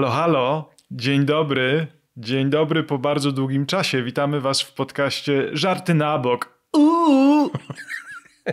Halo, halo, dzień dobry. Dzień dobry po bardzo długim czasie. Witamy Was w podcaście Żarty na bok. Uuu.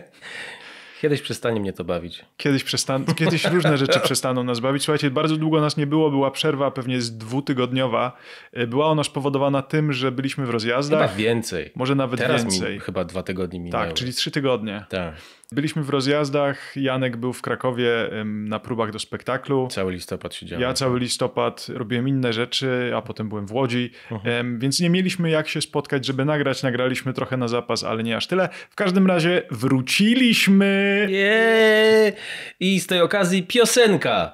Kiedyś przestanie mnie to bawić. Kiedyś, przestan- Kiedyś różne rzeczy przestaną nas bawić. Słuchajcie, bardzo długo nas nie było, była przerwa pewnie z dwutygodniowa. E, była ona spowodowana tym, że byliśmy w rozjazdach. Chyba więcej. Może nawet Teraz więcej. Mi chyba dwa tygodnie tak, minęły. Tak, czyli trzy tygodnie. Tak. Byliśmy w rozjazdach, Janek był w Krakowie na próbach do spektaklu. Cały listopad siedziałem. Ja cały listopad robiłem inne rzeczy, a potem byłem w Łodzi, uh mhm. -huh. więc nie mieliśmy jak się spotkać, żeby nagrać. Nagraliśmy trochę na zapas, ale nie aż tyle. W każdym razie wróciliśmy. Yeah. I z tej okazji piosenka.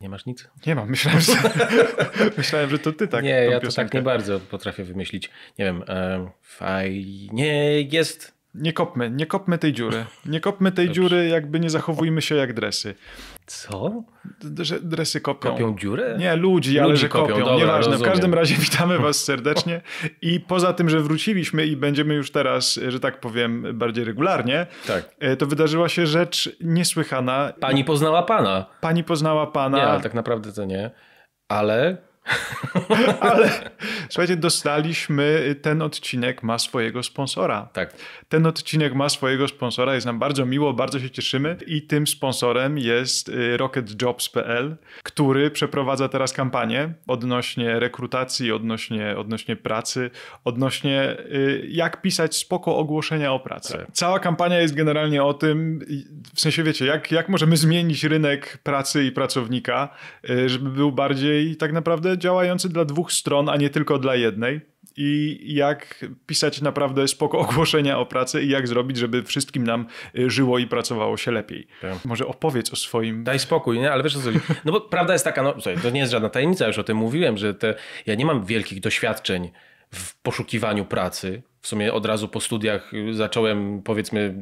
Nie masz nic? Nie mam, myślałem, że, myślałem, że to ty tak. Nie, ja to tak nie bardzo potrafię wymyślić. Nie wiem, e, fajnie jest nie kopmy, nie kopmy tej dziury. Nie kopmy tej Dobrze. dziury, jakby nie zachowujmy się jak dresy. Co? D że dresy kopią. Kopią dziurę? Nie, ludzi, ludzi ale że kopią. kopią. Dobra, Nieważne. Rozumiem. W każdym razie witamy Was serdecznie. I poza tym, że wróciliśmy i będziemy już teraz, że tak powiem, bardziej regularnie, tak. E, to wydarzyła się rzecz niesłychana. Pani poznała pana. Pani poznała pana. Nie, ale tak naprawdę to nie. Ale Ale słuchajcie, dostaliśmy y, ten odcinek ma swojego sponsora. Tak. Ten odcinek ma swojego sponsora, jest nam bardzo miło, bardzo się cieszymy i tym sponsorem jest y, rocketjobs.pl, który przeprowadza teraz kampanię odnośnie rekrutacji, odnośnie, odnośnie pracy, odnośnie y, jak pisać spoko ogłoszenia o pracę. Tak. Cała kampania jest generalnie o tym, w sensie wiecie, jak, jak możemy zmienić rynek pracy i pracownika, żeby był bardziej tak naprawdę działający dla dwóch stron, a nie tylko dla jednej. I jak pisać naprawdę spoko ogłoszenia o pracy i jak zrobić, żeby wszystkim nam y, żyło i pracowało się lepiej. Tak. Może opowiedz o swoim... Daj spokój, nie? Ale wiesz co No bo prawda jest taka, no to nie jest żadna tajemnica, już o tym mówiłem, że te, ja nie mam wielkich doświadczeń w poszukiwaniu pracy. W sumie od razu po studiach y, zacząłem, powiedzmy,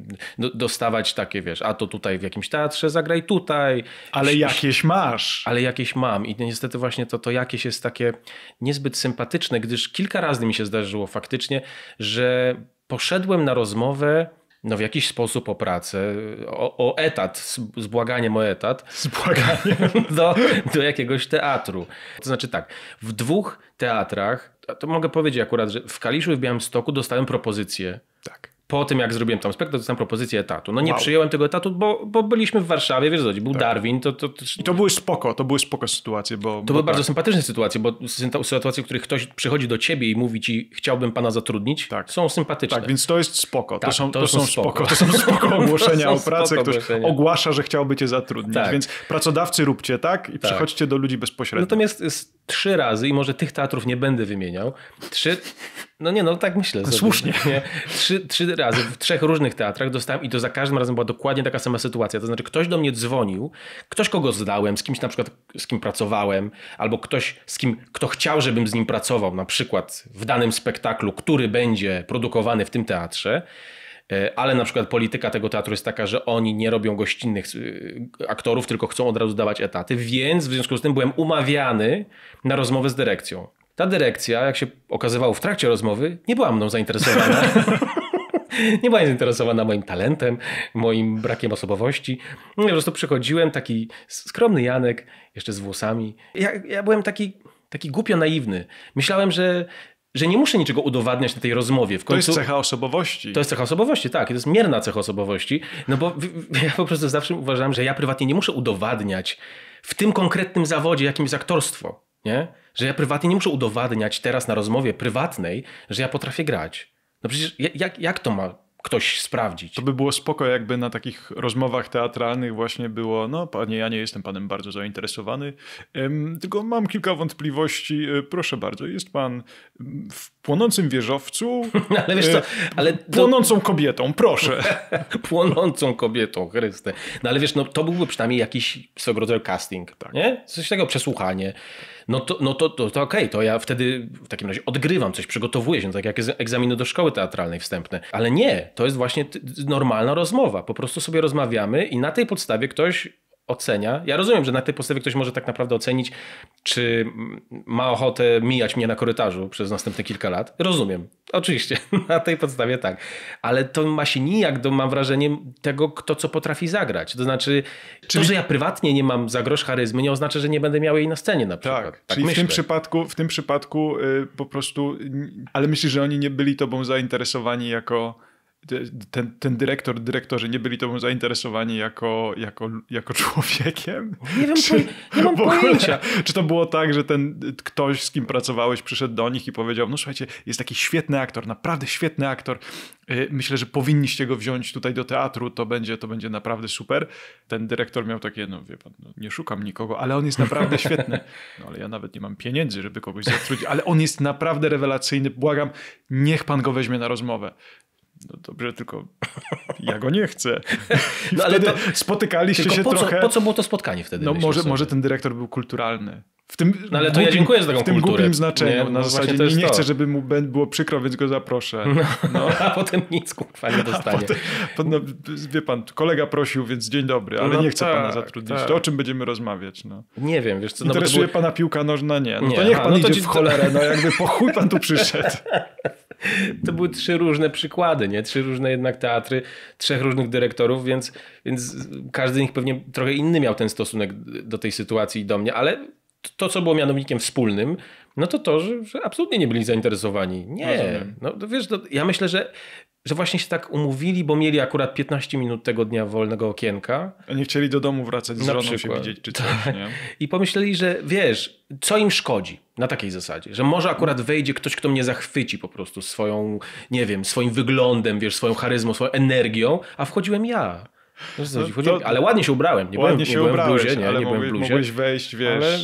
dostawać takie, wiesz, a to tutaj w jakimś teatrze zagraj tutaj. Ale jakieś masz. Ale jakieś mam. I niestety właśnie to, to jakieś jest takie niezbyt sympatyczne, gdyż kilka razy mi się zdarzyło faktycznie, że poszedłem na rozmowę no w jakiś sposób o pracę, o, o etat, z, z błaganiem o etat. Z błaganiem. Do, do jakiegoś teatru. To znaczy tak, w dwóch teatrach to mogę powiedzieć akurat, że w Kaliszu i w Białymstoku dostałem propozycję. Tak po tym, jak zrobiłem tam spektakl, dostałem propozycję etatu. No nie wow. przyjąłem tego etatu, bo, bo byliśmy w Warszawie, wiesz, co? był tak. Darwin. To, to, to... I to były spoko, to były spoko sytuacje, bo... To bo były tak. bardzo sympatyczne sytuacje, bo sytuacje, w których ktoś przychodzi do ciebie i mówi ci, chciałbym pana zatrudnić, tak. są sympatyczne. Tak, więc to jest spoko, tak, to, są, to, to są, spoko. to są spoko ogłoszenia o pracę, ktoś ogłoszenia. ogłasza, że chciałby cię zatrudnić, Tak. więc pracodawcy róbcie tak i tak. przychodźcie do ludzi bezpośrednio. Natomiast trzy razy, i może tych teatrów nie będę wymieniał, trzy no nie, no tak myślę. No słusznie. Trzy, trzy razy w trzech różnych teatrach dostałem i to za każdym razem była dokładnie taka sama sytuacja. To znaczy ktoś do mnie dzwonił, ktoś kogo zdałem, z kimś na przykład, z kim pracowałem, albo ktoś z kim, kto chciał, żebym z nim pracował na przykład w danym spektaklu, który będzie produkowany w tym teatrze e, ale na przykład polityka tego teatru jest taka, że oni nie robią gościnnych e, aktorów, tylko chcą od razu dawać etaty, więc w związku z tym byłem umawiany na rozmowę z dyrekcją. Ta dyrekcja, jak się okazywało w trakcie rozmowy, nie była mną zainteresowana. nie była zainteresowana moim talentem, moim brakiem osobowości. Ja no, po prostu przychodziłem taki skromny Janek, jeszcze z włosami. Ja, ja byłem taki, taki głupio naiwny. Myślałem, że że nie muszę niczego udowadniać na tej rozmowie. W końcu, to jest cecha osobowości. To jest cecha osobowości, tak. To jest mierna cecha osobowości. No bo ja po prostu zawsze uważałem, że ja prywatnie nie muszę udowadniać w tym konkretnym zawodzie, jakim jest aktorstwo. Nie? Że ja prywatnie nie muszę udowadniać teraz na rozmowie prywatnej, że ja potrafię grać. No przecież jak, jak to ma ktoś sprawdzić. To by było spoko, jakby na takich rozmowach teatralnych właśnie było, no panie, ja nie jestem panem bardzo zainteresowany, ym, tylko mam kilka wątpliwości, y, proszę bardzo, jest pan w płonącym wieżowcu, ale wiesz co, e, ale płonącą kobietą, proszę. płonącą kobietą, Chryste. No ale wiesz, no to byłby przynajmniej jakiś swego rodzaju casting, tak. nie? Coś tego, przesłuchanie no to, no to, to, to okej, okay, to ja wtedy w takim razie odgrywam coś, przygotowuję się, tak jak egzaminy do szkoły teatralnej wstępne. Ale nie, to jest właśnie normalna rozmowa. Po prostu sobie rozmawiamy i na tej podstawie ktoś ocenia. Ja rozumiem, że na tej podstawie ktoś może tak naprawdę ocenić, czy ma ochotę mijać mnie na korytarzu przez następne kilka lat. Rozumiem. Oczywiście, na tej podstawie tak. Ale to ma się nijak do, mam wrażenie, tego, kto co potrafi zagrać. To znaczy, czyli... to, że ja prywatnie nie mam za grosz charyzmy, nie oznacza, że nie będę miał jej na scenie na przykład. Tak, tak czyli myślę. w tym przypadku, w tym przypadku yy, po prostu, ale myślę, że oni nie byli tobą zainteresowani jako ten, ten dyrektor, dyrektorzy nie byli tobą zainteresowani jako, jako, jako człowiekiem? Nie wiem, czy, nie mam pojęcia. Czy to było tak, że ten ktoś, z kim pracowałeś, przyszedł do nich i powiedział, no słuchajcie, jest taki świetny aktor, naprawdę świetny aktor, y, myślę, że powinniście go wziąć tutaj do teatru, to będzie, to będzie naprawdę super. Ten dyrektor miał takie, no wie pan, no, nie szukam nikogo, ale on jest naprawdę świetny. No ale ja nawet nie mam pieniędzy, żeby kogoś zatrudnić, ale on jest naprawdę rewelacyjny, błagam, niech pan go weźmie na rozmowę no dobrze, tylko ja go nie chcę. No, ale to... spotykaliście się po trochę. po co było to spotkanie wtedy? No może, może ten dyrektor był kulturalny w tym no, ale to ja dziękuję za taką w tym kulturę. głupim znaczeniu. Nie, no na no zasadzie nie, nie chcę, żeby mu było przykro, więc go zaproszę. No, no. A potem nic kurwa nie dostanie. Potem, no, wie pan, kolega prosił, więc dzień dobry, ale no nie chcę tak, pana zatrudnić. Tak. To o czym będziemy rozmawiać? No. Nie wiem, wiesz co. Interesuje było... pana piłka nożna? Nie. No nie. to niech pan Aha, idzie ci... w cholerę, no jakby po chuj pan tu przyszedł. to były trzy różne przykłady, nie? Trzy różne jednak teatry, trzech różnych dyrektorów, więc, więc każdy z nich pewnie trochę inny miał ten stosunek do tej sytuacji i do mnie, ale to, co było mianownikiem wspólnym, no to to, że, że absolutnie nie byli zainteresowani. Nie. No wiesz, to, ja myślę, że że właśnie się tak umówili, bo mieli akurat 15 minut tego dnia wolnego okienka. A nie chcieli do domu wracać z na żoną przykład. się widzieć czy tak. coś, nie? I pomyśleli, że wiesz, co im szkodzi na takiej zasadzie, że może akurat wejdzie ktoś, kto mnie zachwyci po prostu swoją, nie wiem, swoim wyglądem, wiesz, swoją charyzmą, swoją energią, a wchodziłem ja. No to, ale ładnie się ubrałem. Nie ładnie byłem, się nie ubrałeś, bluzie, nie, ale nie mogłeś, byłem bluzie. mogłeś wejść, wiesz. Ale,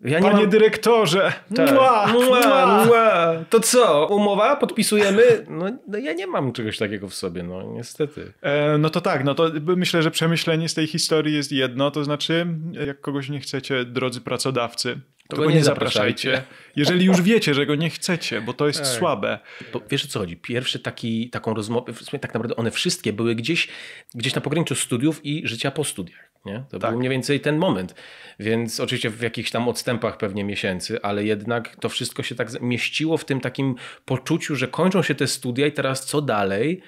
wiesz ja Panie mam... dyrektorze! Tak. Mua, mua, mua. To co? Umowa? Podpisujemy? No, no, ja nie mam czegoś takiego w sobie, no niestety. E, no to tak, no to myślę, że przemyślenie z tej historii jest jedno, to znaczy jak kogoś nie chcecie, drodzy pracodawcy, to, go, go, nie zapraszajcie. zapraszajcie. Jeżeli już wiecie, że go nie chcecie, bo to jest Ej. Tak. słabe. Bo wiesz o co chodzi? Pierwszy taki, taką rozmowę, w sumie tak naprawdę one wszystkie były gdzieś, gdzieś na pograniczu studiów i życia po studiach. Nie? To tak. był mniej więcej ten moment. Więc oczywiście w jakichś tam odstępach pewnie miesięcy, ale jednak to wszystko się tak mieściło w tym takim poczuciu, że kończą się te studia i teraz co dalej?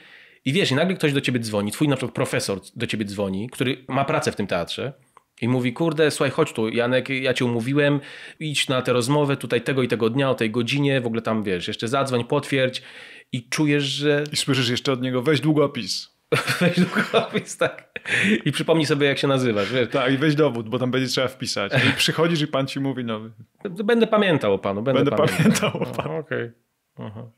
I wiesz, nagle ktoś do ciebie dzwoni, twój na przykład profesor do ciebie dzwoni, który ma pracę w tym teatrze i mówi, kurde, słuchaj, chodź tu, Janek, ja cię umówiłem, idź na tę rozmowę tutaj tego i tego dnia, o tej godzinie, w ogóle tam, wiesz, jeszcze zadzwoń, potwierdź i czujesz, że... I słyszysz jeszcze od niego, weź długopis. weź długopis, tak. I przypomnij sobie, jak się nazywasz, wiesz. Tak, i weź dowód, bo tam będzie trzeba wpisać. I przychodzisz i pan ci mówi, no... Będę pamiętał o panu, będę, będę pamiętał. pamiętał o panu. Okej. Okay.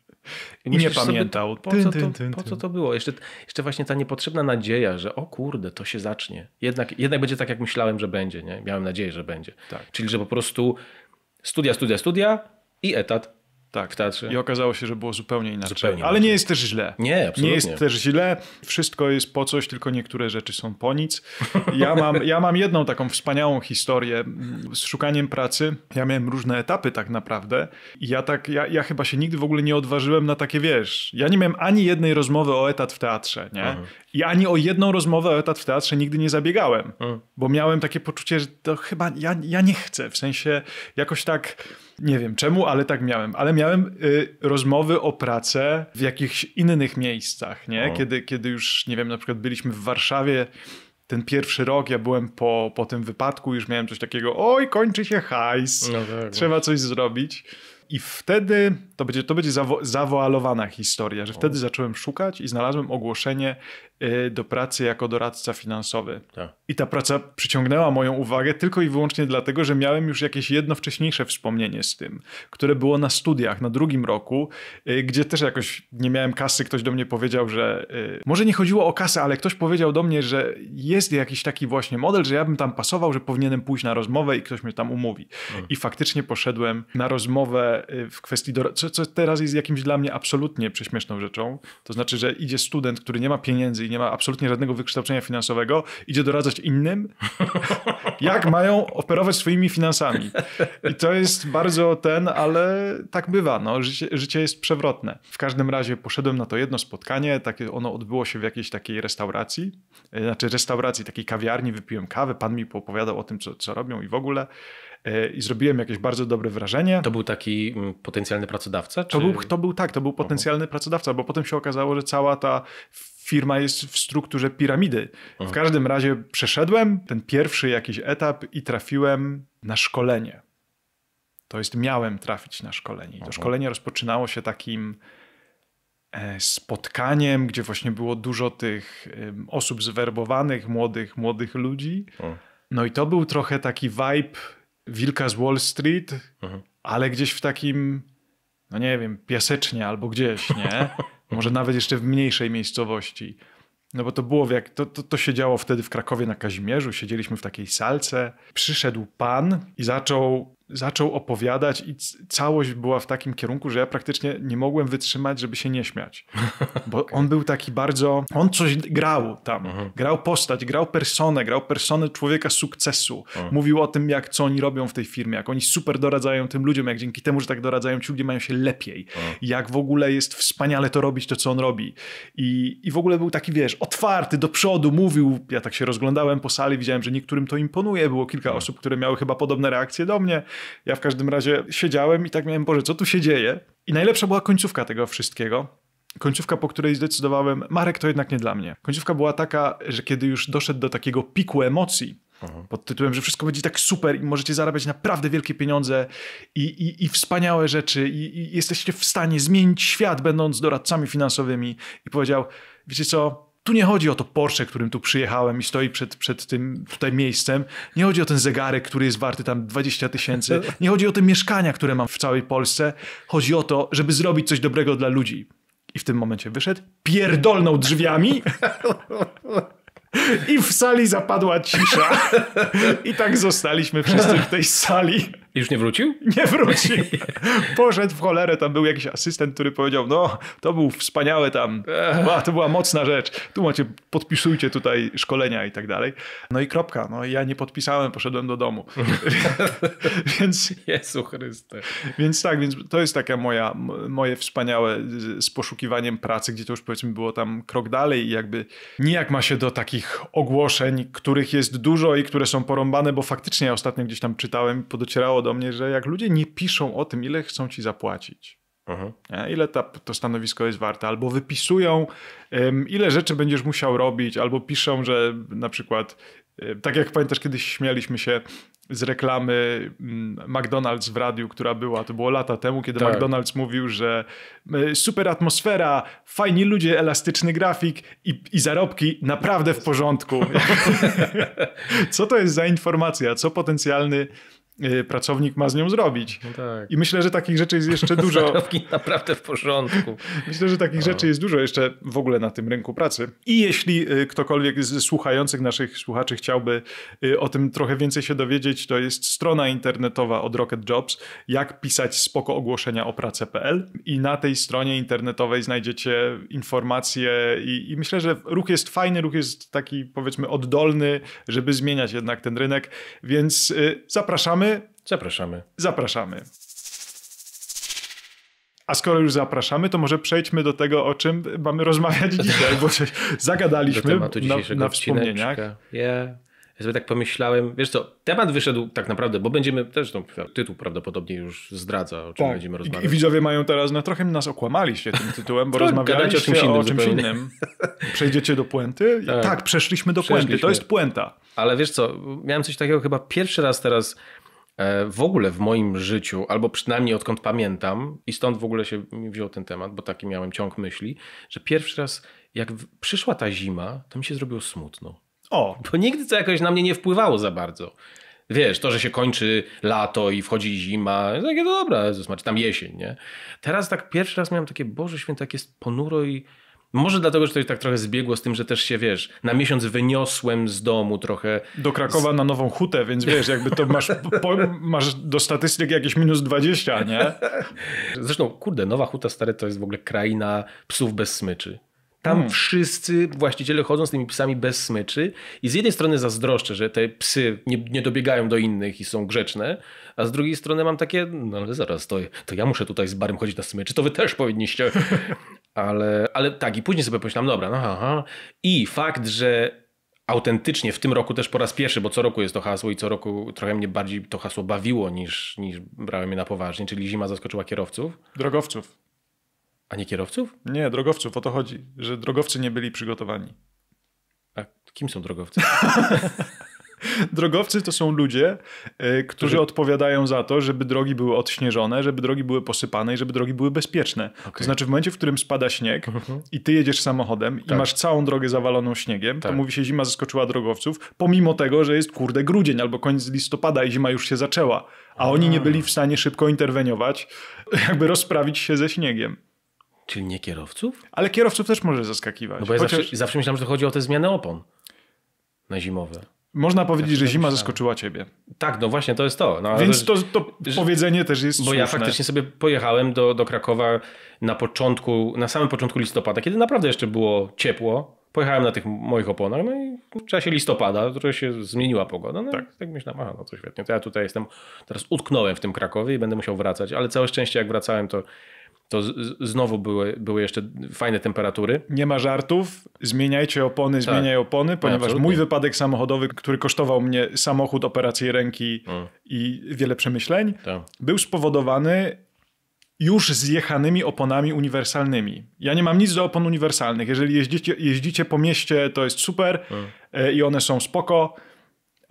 I nie pamiętał. Sobie, po, co to, po co to było? Jeszcze, jeszcze właśnie ta niepotrzebna nadzieja, że o kurde, to się zacznie. Jednak, jednak będzie tak, jak myślałem, że będzie. Nie? Miałem nadzieję, że będzie. Tak. Czyli, że po prostu studia, studia, studia i etat tak, w I okazało się, że było zupełnie inaczej. Zupełnie Ale nie jest też źle. Nie, absolutnie. Nie jest też źle. Wszystko jest po coś, tylko niektóre rzeczy są po nic. Ja mam, ja mam jedną taką wspaniałą historię z szukaniem pracy. Ja miałem różne etapy tak naprawdę. I ja tak, ja, ja chyba się nigdy w ogóle nie odważyłem na takie, wiesz, ja nie miałem ani jednej rozmowy o etat w teatrze, nie? I ani o jedną rozmowę o etat w teatrze nigdy nie zabiegałem, mm. bo miałem takie poczucie, że to chyba ja, ja nie chcę. W sensie jakoś tak, nie wiem czemu, ale tak miałem. Ale miałem y, rozmowy o pracę w jakichś innych miejscach, nie? Kiedy, kiedy już, nie wiem, na przykład byliśmy w Warszawie ten pierwszy rok, ja byłem po, po tym wypadku, już miałem coś takiego, oj, kończy się hajs, no tak, no. trzeba coś zrobić. I wtedy to będzie, to będzie zawo zawoalowana historia, że wtedy zacząłem szukać i znalazłem ogłoszenie y, do pracy jako doradca finansowy. Tak. I ta praca przyciągnęła moją uwagę tylko i wyłącznie dlatego, że miałem już jakieś jedno wcześniejsze wspomnienie z tym, które było na studiach na drugim roku, y, gdzie też jakoś nie miałem kasy, ktoś do mnie powiedział, że y, może nie chodziło o kasę, ale ktoś powiedział do mnie, że jest jakiś taki właśnie model, że ja bym tam pasował, że powinienem pójść na rozmowę i ktoś mnie tam umówi. Mhm. I faktycznie poszedłem na rozmowę w kwestii, do... co, co teraz jest jakimś dla mnie absolutnie prześmieszną rzeczą. To znaczy, że idzie student, który nie ma pieniędzy i nie ma absolutnie żadnego wykształcenia finansowego, idzie doradzać innym, jak mają operować swoimi finansami. I to jest bardzo ten, ale tak bywa. No. Życie, życie jest przewrotne. W każdym razie poszedłem na to jedno spotkanie, takie ono odbyło się w jakiejś takiej restauracji, e, znaczy restauracji, takiej kawiarni, wypiłem kawę, pan mi poopowiadał o tym, co, co robią i w ogóle. E, i zrobiłem jakieś bardzo dobre wrażenie. To był taki mm, potencjalny pracodawca? Czy... To, był, to był tak, to był potencjalny uh -huh. pracodawca, bo potem się okazało, że cała ta firma jest w strukturze piramidy. W każdym razie przeszedłem ten pierwszy jakiś etap i trafiłem na szkolenie. To jest, miałem trafić na szkolenie. I to szkolenie rozpoczynało się takim e, spotkaniem, gdzie właśnie było dużo tych osób zwerbowanych, młodych, młodych ludzi. No i to był trochę taki vibe wilka z Wall Street, mhm. ale gdzieś w takim, no nie wiem, piasecznie albo gdzieś, nie? Może nawet jeszcze w mniejszej miejscowości. No bo to było, jak, to, to, to się działo wtedy w Krakowie na Kazimierzu, siedzieliśmy w takiej salce. Przyszedł pan i zaczął zaczął opowiadać i całość była w takim kierunku, że ja praktycznie nie mogłem wytrzymać, żeby się nie śmiać. Bo okay. on był taki bardzo... On coś grał tam. Uh mhm. -huh. Grał postać, grał personę, grał personę człowieka sukcesu. Uh -huh. Mówił o tym, jak co oni robią w tej firmie, jak oni super doradzają tym ludziom, jak dzięki temu, że tak doradzają, ci ludzie mają się lepiej. Uh -huh. Jak w ogóle jest wspaniale to robić, to co on robi. I, I w ogóle był taki, wiesz, otwarty, do przodu, mówił. Ja tak się rozglądałem po sali, widziałem, że niektórym to imponuje. Było kilka osób, które miały chyba podobne reakcje do mnie. Ja w każdym razie siedziałem i tak miałem, Boże, co tu się dzieje? I najlepsza była końcówka tego wszystkiego. Końcówka, po której zdecydowałem, Marek to jednak nie dla mnie. Końcówka była taka, że kiedy już doszedł do takiego piku emocji, Aha. Mhm. pod tytułem, że wszystko będzie tak super i możecie zarabiać naprawdę wielkie pieniądze i, i, i wspaniałe rzeczy, i, i jesteście w stanie zmienić świat, będąc doradcami finansowymi. I powiedział: Wiecie co, tu nie chodzi o to Porsche, którym tu przyjechałem i stoi przed, przed tym tutaj miejscem. Nie chodzi o ten zegarek, który jest warty tam 20 tysięcy. Nie chodzi o te mieszkania, które mam w całej Polsce. Chodzi o to, żeby zrobić coś dobrego dla ludzi. I w tym momencie wyszedł, pierdolnął drzwiami. I w sali zapadła cisza. I tak zostaliśmy wszyscy w tej sali. Już nie wrócił? Nie wrócił. Poszedł w cholerę, tam był jakiś asystent, który powiedział, no to był wspaniały tam, A, to była mocna rzecz, tu macie, podpisujcie tutaj szkolenia i tak dalej. No i kropka, no ja nie podpisałem, poszedłem do domu. więc... Jezu Chryste. Więc tak, więc to jest taka moja, moje wspaniałe z poszukiwaniem pracy, gdzie to już powiedzmy było tam krok dalej i jakby nijak ma się do takich ogłoszeń, których jest dużo i które są porąbane, bo faktycznie ja ostatnio gdzieś tam czytałem, podocierało do mnie, że jak ludzie nie piszą o tym, ile chcą ci zapłacić, ile ta, to stanowisko jest warte, albo wypisują, um, ile rzeczy będziesz musiał robić, albo piszą, że na przykład, e, tak jak pamiętasz, kiedyś śmialiśmy się, z reklamy mm, McDonald's w radiu, która była, to było lata temu, kiedy tak. McDonald's mówił, że e, super atmosfera, fajni ludzie, elastyczny grafik i, i zarobki naprawdę w porządku. Co to jest za informacja? Co potencjalny Y, pracownik ma z nią zrobić. No tak. I myślę, że takich rzeczy jest jeszcze dużo. Zarobki naprawdę w porządku. Myślę, że takich no. rzeczy jest dużo jeszcze w ogóle na tym rynku pracy. I jeśli y, ktokolwiek z słuchających naszych słuchaczy chciałby y, o tym trochę więcej się dowiedzieć, to jest strona internetowa od Rocket Jobs, jak pisać spoko ogłoszenia o pracę.pl i na tej stronie internetowej znajdziecie informacje i, i myślę, że ruch jest fajny, ruch jest taki powiedzmy oddolny, żeby zmieniać jednak ten rynek, więc zapraszamy zapraszamy? Zapraszamy. Zapraszamy. A skoro już zapraszamy, to może przejdźmy do tego, o czym mamy rozmawiać dzisiaj, bo się zagadaliśmy na, na wspomnieniach. Yeah. Ja sobie tak pomyślałem, wiesz co, temat wyszedł tak naprawdę, bo będziemy też, no, tytuł prawdopodobnie już zdradza, o czym tak. będziemy rozmawiać. I widzowie mają teraz, no trochę nas okłamaliście tym tytułem, bo tak, rozmawialiście o czymś innym. O czymś innym. Przejdziecie do puenty? Tak, tak przeszliśmy do puenty, to jest puenta. Ale wiesz co, miałem coś takiego chyba pierwszy raz teraz E, w ogóle w moim życiu, albo przynajmniej odkąd pamiętam, i stąd w ogóle się wziął ten temat, bo taki miałem ciąg myśli, że pierwszy raz, jak przyszła ta zima, to mi się zrobiło smutno. O, bo nigdy to jakoś na mnie nie wpływało za bardzo. Wiesz, to, że się kończy lato i wchodzi zima, takie no dobra, Jezus, znaczy tam jesień, nie? Teraz tak pierwszy raz miałem takie, Boże Święte, jak jest ponuro i może dlatego, że to tak trochę zbiegło z tym, że też się, wiesz, na miesiąc wyniosłem z domu trochę. Do Krakowa z... na Nową Hutę, więc wiesz, jakby to masz, po, masz do statystyk jakieś minus 20, nie? Zresztą, kurde, Nowa Huta, stary, to jest w ogóle kraina psów bez smyczy. Tam hmm. wszyscy właściciele chodzą z tymi psami bez smyczy i z jednej strony zazdroszczę, że te psy nie, nie dobiegają do innych i są grzeczne, a z drugiej strony mam takie, no ale zaraz, to, to ja muszę tutaj z barem chodzić na smyczy, to wy też powinniście. Ale, ale tak, i później sobie pomyślałem, dobra, no aha. I fakt, że autentycznie w tym roku też po raz pierwszy, bo co roku jest to hasło i co roku trochę mnie bardziej to hasło bawiło niż, niż brałem je na poważnie, czyli zima zaskoczyła kierowców. Drogowców. A nie kierowców? Nie, drogowców, o to chodzi, że drogowcy nie byli przygotowani. A kim są drogowcy? Drogowcy to są ludzie, e, którzy, którzy odpowiadają za to, żeby drogi były odśnieżone, żeby drogi były posypane i żeby drogi były bezpieczne. Okay. To znaczy w momencie, w którym spada śnieg mhm. i ty jedziesz samochodem tak. i masz całą drogę zawaloną śniegiem, tak. to mówi się zima zaskoczyła drogowców, pomimo tego, że jest kurde grudzień albo koniec listopada i zima już się zaczęła, a oni nie byli w stanie szybko interweniować, jakby rozprawić się ze śniegiem. Czyli nie kierowców? Ale kierowców też może zaskakiwać. No bo ja Chociaż... zawsze, zawsze myślałem, że chodzi o te zmiany opon na zimowe. Można powiedzieć, że zima zaskoczyła ciebie. Tak, no właśnie to jest to. No, Więc to, to że, powiedzenie też jest Bo słuszne. ja faktycznie sobie pojechałem do, do Krakowa na początku, na samym początku listopada, kiedy naprawdę jeszcze było ciepło. Pojechałem na tych moich oponach, no i w czasie listopada trochę się zmieniła pogoda. No tak. tak myślałem, aha, no to świetnie. To ja tutaj jestem, teraz utknąłem w tym Krakowie i będę musiał wracać, ale całe szczęście jak wracałem, to to znowu były, były jeszcze fajne temperatury. Nie ma żartów, zmieniajcie opony, tak. zmieniaj opony, ponieważ no, mój wypadek samochodowy, który kosztował mnie samochód, operację ręki mm. i wiele przemyśleń, tak. był spowodowany już zjechanymi oponami uniwersalnymi. Ja nie mam nic do opon uniwersalnych. Jeżeli jeździcie, jeździcie po mieście, to jest super mm. i one są spoko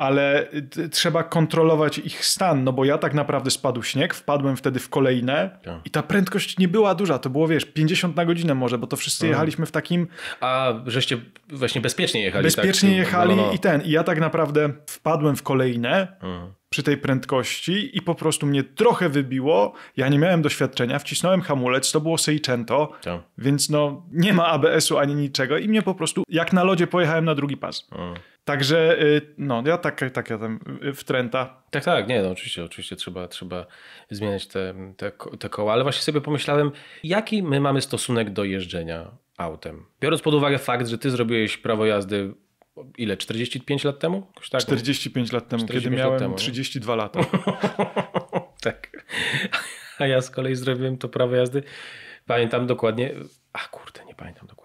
ale y, trzeba kontrolować ich stan, no bo ja tak naprawdę spadł śnieg, wpadłem wtedy w kolejne ja. Tak. i ta prędkość nie była duża, to było wiesz 50 na godzinę może, bo to wszyscy mhm. jechaliśmy w takim... A żeście właśnie bezpiecznie jechali. Tak? Bezpiecznie tak? jechali no, no. i ten, i ja tak naprawdę wpadłem w kolejne mhm przy tej prędkości i po prostu mnie trochę wybiło. Ja nie miałem doświadczenia, wcisnąłem hamulec, to było Seicento, tak. więc no nie ma ABS-u ani niczego i mnie po prostu jak na lodzie pojechałem na drugi pas. Mm. Także y, no, ja tak, tak ja tam wtręta. Tak, tak, nie, no oczywiście, oczywiście trzeba, trzeba zmieniać te, te, te koła, ale właśnie sobie pomyślałem, jaki my mamy stosunek do jeżdżenia autem. Biorąc pod uwagę fakt, że ty zrobiłeś prawo jazdy ile, 45 lat temu? tak, 45 no. lat temu, 45 kiedy miałem temu, 32 no. lata. tak. A ja z kolei zrobiłem to prawo jazdy. Pamiętam dokładnie, a kurde, nie pamiętam dokładnie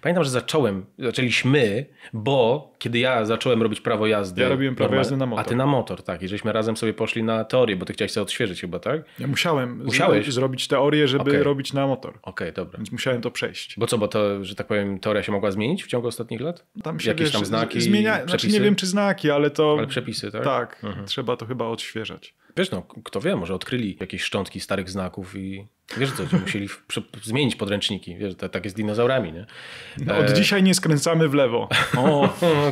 Pamiętam, że zacząłem, zaczęliśmy, bo kiedy ja zacząłem robić prawo jazdy. Ja robiłem prawo normal, jazdy na motor. A ty na motor, tak. I żeśmy razem sobie poszli na teorię, bo ty chciałeś sobie odświeżyć chyba, tak? Ja musiałem Musiałeś? zrobić teorię, żeby okay. robić na motor. Okej, okay, dobra. Więc musiałem to przejść. Bo co, bo to, że tak powiem, teoria się mogła zmienić w ciągu ostatnich lat? Tam się Jakieś wiesz, tam znaki. Zmienia... Przepisy? Znaczy nie wiem, czy znaki, ale to. Ale przepisy, tak? Tak. Mhm. Trzeba to chyba odświeżać. Wiesz, no, kto wie, może odkryli jakieś szczątki starych znaków i wiesz co, musieli zmienić podręczniki. Wiesz, to, tak, tak jest z dinozaurami, nie? No, od e... dzisiaj nie skręcamy w lewo. O,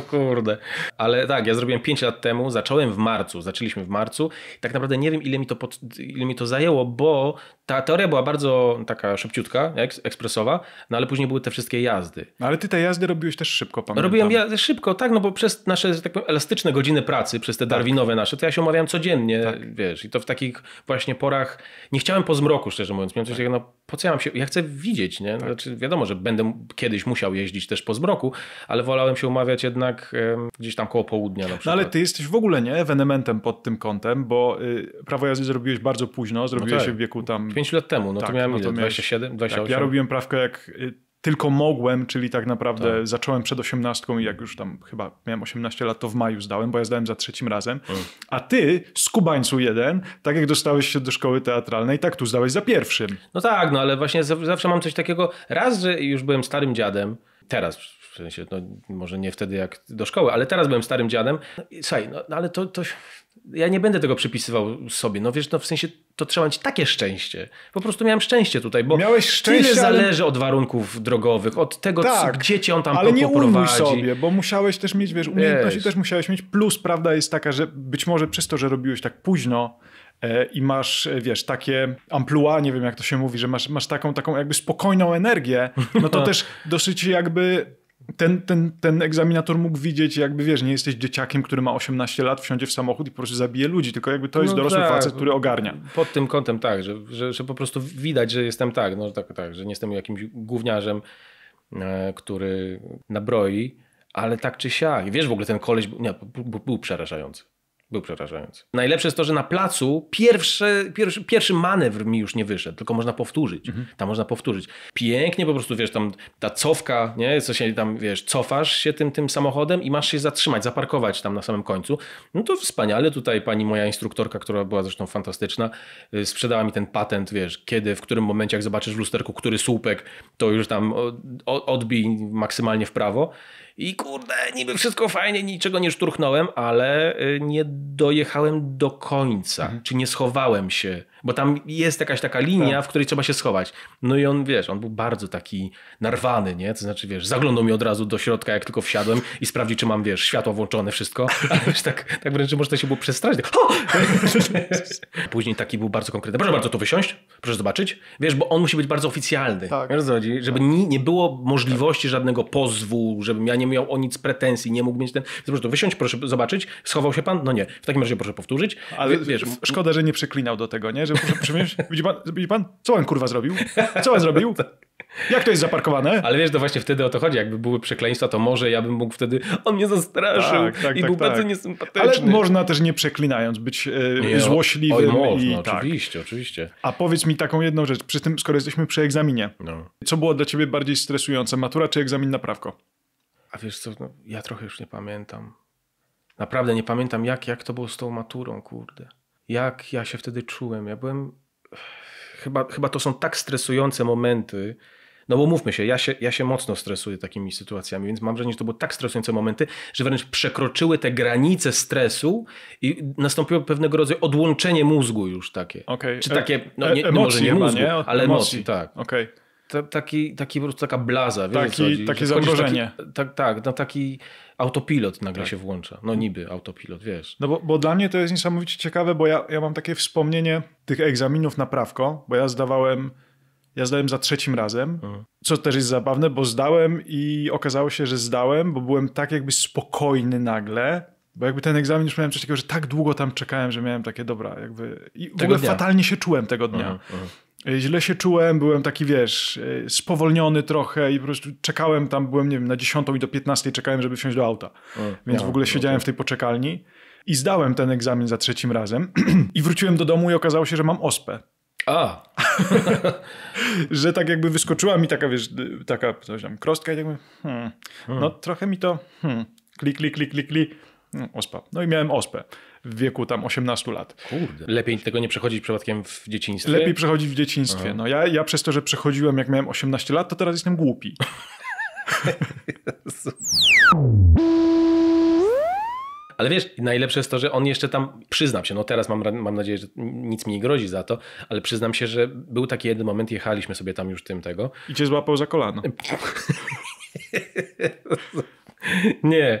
kurde. Ale tak, ja zrobiłem 5 lat temu, zacząłem w marcu, zaczęliśmy w marcu. Tak naprawdę nie wiem, ile mi to, pod... ile mi to zajęło, bo ta teoria była bardzo taka szybciutka, ekspresowa, no ale później były te wszystkie jazdy. No, ale ty te jazdy robiłeś też szybko, pamiętam. Robiłem ja szybko, tak, no bo przez nasze tak powiem, elastyczne godziny pracy, przez te tak. darwinowe nasze, to ja się omawiałem codziennie tak wiesz, i to w takich właśnie porach, nie chciałem po zmroku, szczerze mówiąc, miałem coś tak. takiego, no po co ja mam się, ja chcę widzieć, nie? Tak. Znaczy, wiadomo, że będę kiedyś musiał jeździć też po zmroku, ale wolałem się umawiać jednak gdzieś tam koło południa na no, przykład. No ale ty jesteś w ogóle nie ewenementem pod tym kątem, bo y, prawo jazdy zrobiłeś bardzo późno, zrobiłeś no tak. w wieku tam... 5 lat temu, no tak, to miałem no to ile? 27, 28? Tak, ja robiłem prawkę jak... Y, tylko mogłem, czyli tak naprawdę tak. zacząłem przed osiemnastką i jak już tam chyba miałem 18 lat, to w maju zdałem, bo ja zdałem za trzecim razem. Mm. A ty z Kubańcu jeden, tak jak dostałeś się do szkoły teatralnej, tak tu zdałeś za pierwszym. No tak, no ale właśnie zawsze mam coś takiego, raz, że już byłem starym dziadem, teraz, w sensie, no, może nie wtedy jak do szkoły, ale teraz byłem starym dziadem. No słuchaj, no, no, ale to, to ja nie będę tego przypisywał sobie. No wiesz, no w sensie to trzeba mieć takie szczęście. Po prostu miałem szczęście tutaj, bo Miałeś szczęście, tyle zależy ale... od warunków drogowych, od tego, tak, co, gdzie cię on tam ale nie poprowadzi. sobie, bo musiałeś też mieć, wiesz, umiejętności wiesz. też musiałeś mieć. Plus, prawda jest taka, że być może przez to, że robiłeś tak późno, E, i masz, e, wiesz, takie amplua, nie wiem jak to się mówi, że masz, masz taką, taką jakby spokojną energię, no to też dosyć jakby ten, ten, ten egzaminator mógł widzieć, jakby wiesz, nie jesteś dzieciakiem, który ma 18 lat, wsiądzie w samochód i po prostu zabije ludzi, tylko jakby to jest no dorosły tak, facet, który ogarnia. Pod tym kątem tak, że, że, że, po prostu widać, że jestem tak, no tak, tak, że nie jestem jakimś gówniarzem, e, który nabroi, ale tak czy siak. Wiesz, w ogóle ten koleś nie, był przerażający. Był przerażający. Najlepsze jest to, że na placu pierwszy, pierwszy, pierwszy manewr mi już nie wyszedł, tylko można powtórzyć. Mhm. Tam można powtórzyć. Pięknie po prostu, wiesz, tam ta cofka, nie? Co się tam, wiesz, cofasz się tym, tym samochodem i masz się zatrzymać, zaparkować tam na samym końcu. No to wspaniale. Tutaj pani moja instruktorka, która była zresztą fantastyczna, y, sprzedała mi ten patent, wiesz, kiedy, w którym momencie, jak zobaczysz w lusterku, który słupek, to już tam odbij maksymalnie w prawo. I kurde, niby wszystko fajnie, niczego nie szturchnąłem, ale y, nie dojechałem do końca, mhm. czy nie schowałem się, bo tam jest jakaś taka linia, tak. w której trzeba się schować. No i on, wiesz, on był bardzo taki narwany, nie? To znaczy, wiesz, zaglądał mi od razu do środka, jak tylko wsiadłem i sprawdzi, czy mam, wiesz, światło włączone, wszystko. Ale wiesz, tak, tak wręcz można się było przestraszyć. Później taki był bardzo konkretny. Proszę bardzo, tu wysiąść, proszę zobaczyć. Wiesz, bo on musi być bardzo oficjalny. Tak. Wiesz, żeby tak. nie, nie było możliwości żadnego pozwu, żebym ja nie miał o nic pretensji, nie mógł mieć ten... Zresztą wysiąść, proszę zobaczyć, schował się pan? No nie. W takim razie proszę powtórzyć. Ale wiesz, szkoda, że nie przeklinał do tego, nie? Że przymierz, widzi, pan, widzi pan, co on kurwa zrobił? Co on zrobił? Tak. Jak to jest zaparkowane? Ale wiesz, to właśnie wtedy o to chodzi. Jakby były przekleństwa, to może ja bym mógł wtedy, on mnie zastraszył tak, tak, i tak, był tak. bardzo niesympatyczny. Ale można też nie przeklinając być yy, nie, złośliwym. można, i, tak. oczywiście, oczywiście. A powiedz mi taką jedną rzecz, przy tym, skoro jesteśmy przy egzaminie. No. Co było dla ciebie bardziej stresujące, matura czy egzamin na prawko? A wiesz co, no, ja trochę już nie pamiętam. Naprawdę nie pamiętam, jak, jak to było z tą maturą, kurde. Jak ja się wtedy czułem. Ja byłem. Chyba, chyba to są tak stresujące momenty. No bo mówmy się ja, się, ja się mocno stresuję takimi sytuacjami, więc mam wrażenie, że to były tak stresujące momenty, że wręcz przekroczyły te granice stresu i nastąpiło pewnego rodzaju odłączenie mózgu już takie. Okay. Czy e, takie, no nie, e, może nie mózgu, nie? ale emocji, emocji tak. Okej. Okay taki, taki po prostu taka blaza. Wiesz, taki, takie zagrożenie. Taki, tak, tak, na taki autopilot nagle tak. się włącza. No niby autopilot, wiesz. No bo, bo dla mnie to jest niesamowicie ciekawe, bo ja, ja mam takie wspomnienie tych egzaminów na prawko, bo ja zdawałem, ja zdałem za trzecim razem, mhm. co też jest zabawne, bo zdałem i okazało się, że zdałem, bo byłem tak jakby spokojny nagle, bo jakby ten egzamin już miałem coś takiego, że tak długo tam czekałem, że miałem takie dobra, jakby. I w ogóle dnia. fatalnie się czułem tego dnia. Aha, mhm, aha. Mhm. E, źle się czułem, byłem taki, wiesz, e, spowolniony trochę i po prostu czekałem tam, byłem, nie wiem, na 10 i do 15 czekałem, żeby wsiąść do auta. Więc w no, ogóle no siedziałem tak. w tej poczekalni i zdałem ten egzamin za trzecim razem i wróciłem do domu i okazało się, że mam ospę. A! że tak jakby wyskoczyła mi taka, wiesz, taka coś tam, krostka i jakby, hmm, hmm. no hmm. trochę mi to, hmm, klik, klik, klik, klik, klik, no, ospa. No i miałem ospę w wieku tam 18 lat. Kurde. Lepiej tego nie przechodzić przypadkiem w dzieciństwie? Lepiej przechodzić w dzieciństwie. Aha. No ja, ja przez to, że przechodziłem jak miałem 18 lat, to teraz jestem głupi. Ale wiesz, najlepsze jest to, że on jeszcze tam, przyznam się, no teraz mam, mam nadzieję, że nic mi nie grozi za to, ale przyznam się, że był taki jeden moment, jechaliśmy sobie tam już tym tego. I cię złapał za kolano. Nie,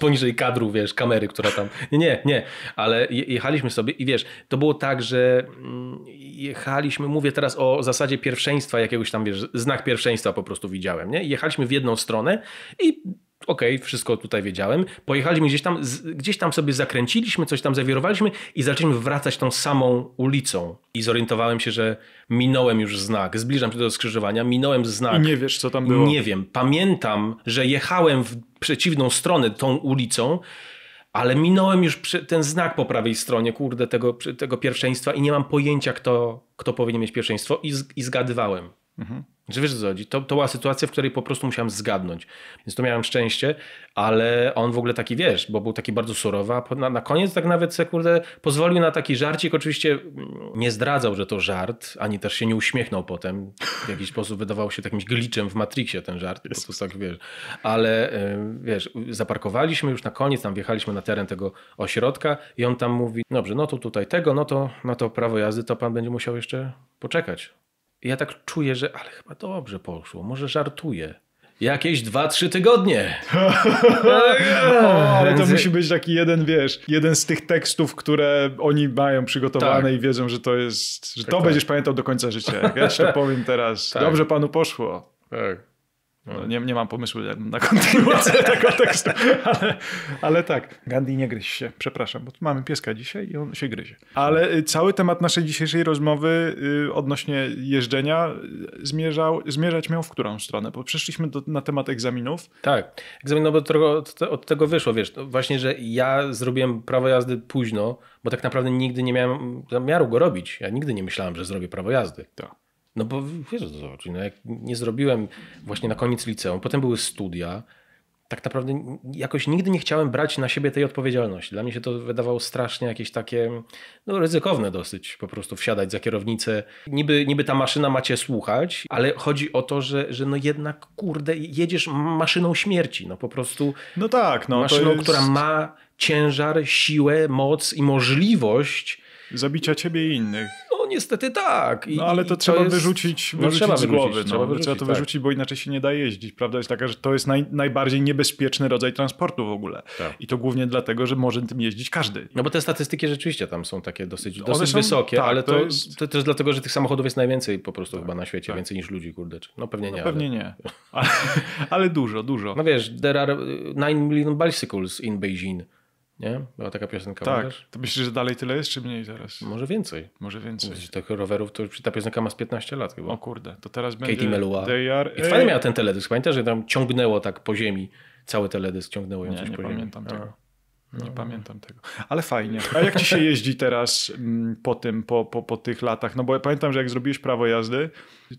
poniżej kadru, wiesz, kamery, która tam. Nie, nie, nie, ale jechaliśmy sobie i wiesz, to było tak, że mm, jechaliśmy, mówię teraz o zasadzie pierwszeństwa, jakiegoś tam, wiesz, znak pierwszeństwa po prostu widziałem, nie? Jechaliśmy w jedną stronę i okej, okay, wszystko tutaj wiedziałem. Pojechaliśmy gdzieś tam, z, gdzieś tam sobie zakręciliśmy, coś tam zawirowaliśmy i zaczęliśmy wracać tą samą ulicą. I zorientowałem się, że minąłem już znak. Zbliżam się do skrzyżowania, minąłem znak. I nie wiesz, co tam było. Nie wiem. Pamiętam, że jechałem w przeciwną stronę tą ulicą, ale minąłem już ten znak po prawej stronie, kurde, tego, tego pierwszeństwa i nie mam pojęcia, kto, kto powinien mieć pierwszeństwo i, z, i zgadywałem. Mhm. Czy wiesz co chodzi? To, to była sytuacja, w której po prostu musiałem zgadnąć. Więc to miałem szczęście, ale on w ogóle taki, wiesz, bo był taki bardzo surowy, a na, na koniec tak nawet se, kurde, pozwolił na taki żarcik. Oczywiście mm, nie zdradzał, że to żart, ani też się nie uśmiechnął potem. W jakiś sposób wydawał się takimś gliczem w Matrixie ten żart, po prostu tak, wiesz. Ale, e, wiesz, zaparkowaliśmy już na koniec, tam wjechaliśmy na teren tego ośrodka i on tam mówi, dobrze, no to tutaj tego, no to, na no to prawo jazdy to pan będzie musiał jeszcze poczekać ja tak czuję, że ale chyba dobrze poszło, może żartuję. Jakieś dwa, trzy tygodnie. o, ale to musi być taki jeden, wiesz, jeden z tych tekstów, które oni mają przygotowane tak. i wiedzą, że to jest, że tak to tak. będziesz pamiętał do końca życia. Ja ci powiem teraz. Tak. Dobrze panu poszło. Tak. No, nie, nie mam pomysłu na kontynuację tego tekstu, ale, ale tak. Gandhi nie gryź się, przepraszam, bo tu mamy pieska dzisiaj i on się gryzie. Ale y, cały temat naszej dzisiejszej rozmowy y, odnośnie jeżdżenia y, zmierzał, zmierzać miał w którą stronę? Bo przeszliśmy do, na temat egzaminów. Tak, egzamin, no bo trochę od, od, tego wyszło, wiesz, no właśnie, że ja zrobiłem prawo jazdy późno, bo tak naprawdę nigdy nie miałem zamiaru go robić. Ja nigdy nie myślałem, że zrobię prawo jazdy. Tak. No bo wiesz co to znaczy, no jak nie zrobiłem właśnie na koniec liceum, potem były studia, tak naprawdę jakoś nigdy nie chciałem brać na siebie tej odpowiedzialności. Dla mnie się to wydawało strasznie jakieś takie no, ryzykowne dosyć, po prostu wsiadać za kierownicę. Niby, niby ta maszyna macie słuchać, ale chodzi o to, że, że no jednak kurde, jedziesz maszyną śmierci, no po prostu no tak, no, maszyną, jest... która ma ciężar, siłę, moc i możliwość Zabicia ciebie i innych. No niestety tak. I, no ale to trzeba to jest... wyrzucić, no, wyrzucić z głowy. no. trzeba, wyrzucić, trzeba to tak. wyrzucić, bo inaczej się nie da jeździć. Prawda jest taka, że to jest naj, najbardziej niebezpieczny rodzaj transportu w ogóle. Tak. I to głównie dlatego, że może tym jeździć każdy. No bo te statystyki rzeczywiście tam są takie dosyć, dosyć są, wysokie, tak, ale to, to, jest... to, też dlatego, że tych samochodów jest najwięcej po prostu tak, chyba na świecie, tak. więcej niż ludzi, kurde. No pewnie no, nie. No, pewnie ale... nie. Ale, ale, dużo, dużo. No wiesz, there are 9 million bicycles in Beijing. Nie? Była taka piosenka. Tak. Pamiętasz? To myślisz, że dalej tyle jest, czy mniej teraz? Może więcej. Może więcej. tych rowerów, to ta piosenka ma z 15 lat chyba. O kurde, to teraz będzie... Katie Melua. Are... I fajnie miała ten teledysk. Pamiętasz, że tam ciągnęło tak po ziemi. Cały teledysk ciągnęło ją coś nie po ziemi. pamiętam tego. Nie no. pamiętam tego. Ale fajnie. A jak ci się jeździ teraz mm, po tym, po, po, po tych latach? No bo ja pamiętam, że jak zrobiłeś prawo jazdy,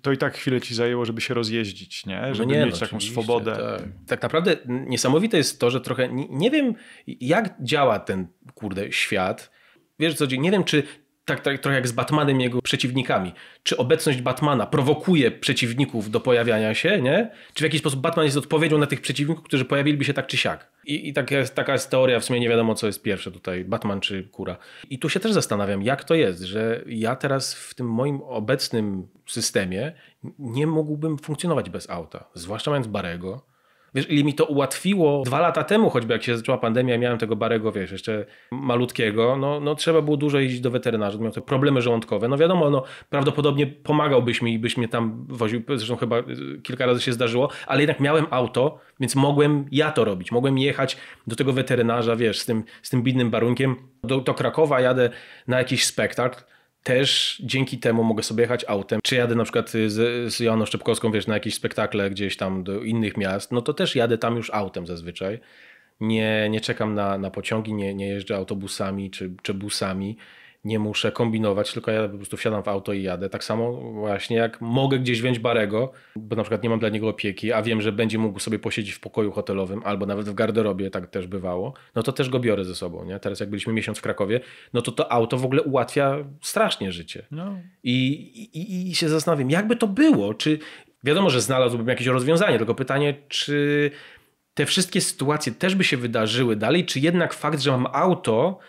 to i tak chwilę ci zajęło, żeby się rozjeździć, nie? No żeby nie, mieć no, taką swobodę. Tak. tak. naprawdę niesamowite jest to, że trochę nie, nie wiem, jak działa ten kurde świat. Wiesz co, nie wiem, czy tak, tak, trochę jak z Batmanem i jego przeciwnikami. Czy obecność Batmana prowokuje przeciwników do pojawiania się, nie? Czy w jakiś sposób Batman jest odpowiedzią na tych przeciwników, którzy pojawiliby się tak czy siak? I, i tak jest, taka jest teoria, w sumie nie wiadomo, co jest pierwsze tutaj, Batman czy Kura. I tu się też zastanawiam, jak to jest, że ja teraz w tym moim obecnym systemie nie mógłbym funkcjonować bez auta, zwłaszcza mając Barego Wiesz, ile mi to ułatwiło dwa lata temu, choćby jak się zaczęła pandemia, miałem tego barego, wiesz, jeszcze malutkiego, no, no trzeba było dużo iść do weterynarza, miał te problemy żołądkowe. No wiadomo, no, prawdopodobnie pomagałbyś mi i byś mnie tam woził, zresztą chyba y, kilka razy się zdarzyło, ale jednak miałem auto, więc mogłem ja to robić. Mogłem jechać do tego weterynarza, wiesz, z tym, z tym bidnym barunkiem. Do, do Krakowa jadę na jakiś spektakl, też dzięki temu mogę sobie jechać autem. Czy jadę na przykład y, z, z Joanną Szczepkowską, wiesz, na jakieś spektakle gdzieś tam do innych miast, no to też jadę tam już autem zazwyczaj. Nie, nie czekam na, na pociągi, nie, nie jeżdżę autobusami czy, czy busami nie muszę kombinować, tylko ja po prostu wsiadam w auto i jadę. Tak samo właśnie jak mogę gdzieś wziąć Barego, bo na przykład nie mam dla niego opieki, a wiem, że będzie mógł sobie posiedzieć w pokoju hotelowym albo nawet w garderobie, tak też bywało, no to też go biorę ze sobą. Nie? Teraz jak byliśmy miesiąc w Krakowie, no to to auto w ogóle ułatwia strasznie życie. No. I, i, I się zastanawiam, jakby to było, czy wiadomo, że znalazłbym jakieś rozwiązanie, tylko pytanie, czy te wszystkie sytuacje też by się wydarzyły dalej, czy jednak fakt, że mam auto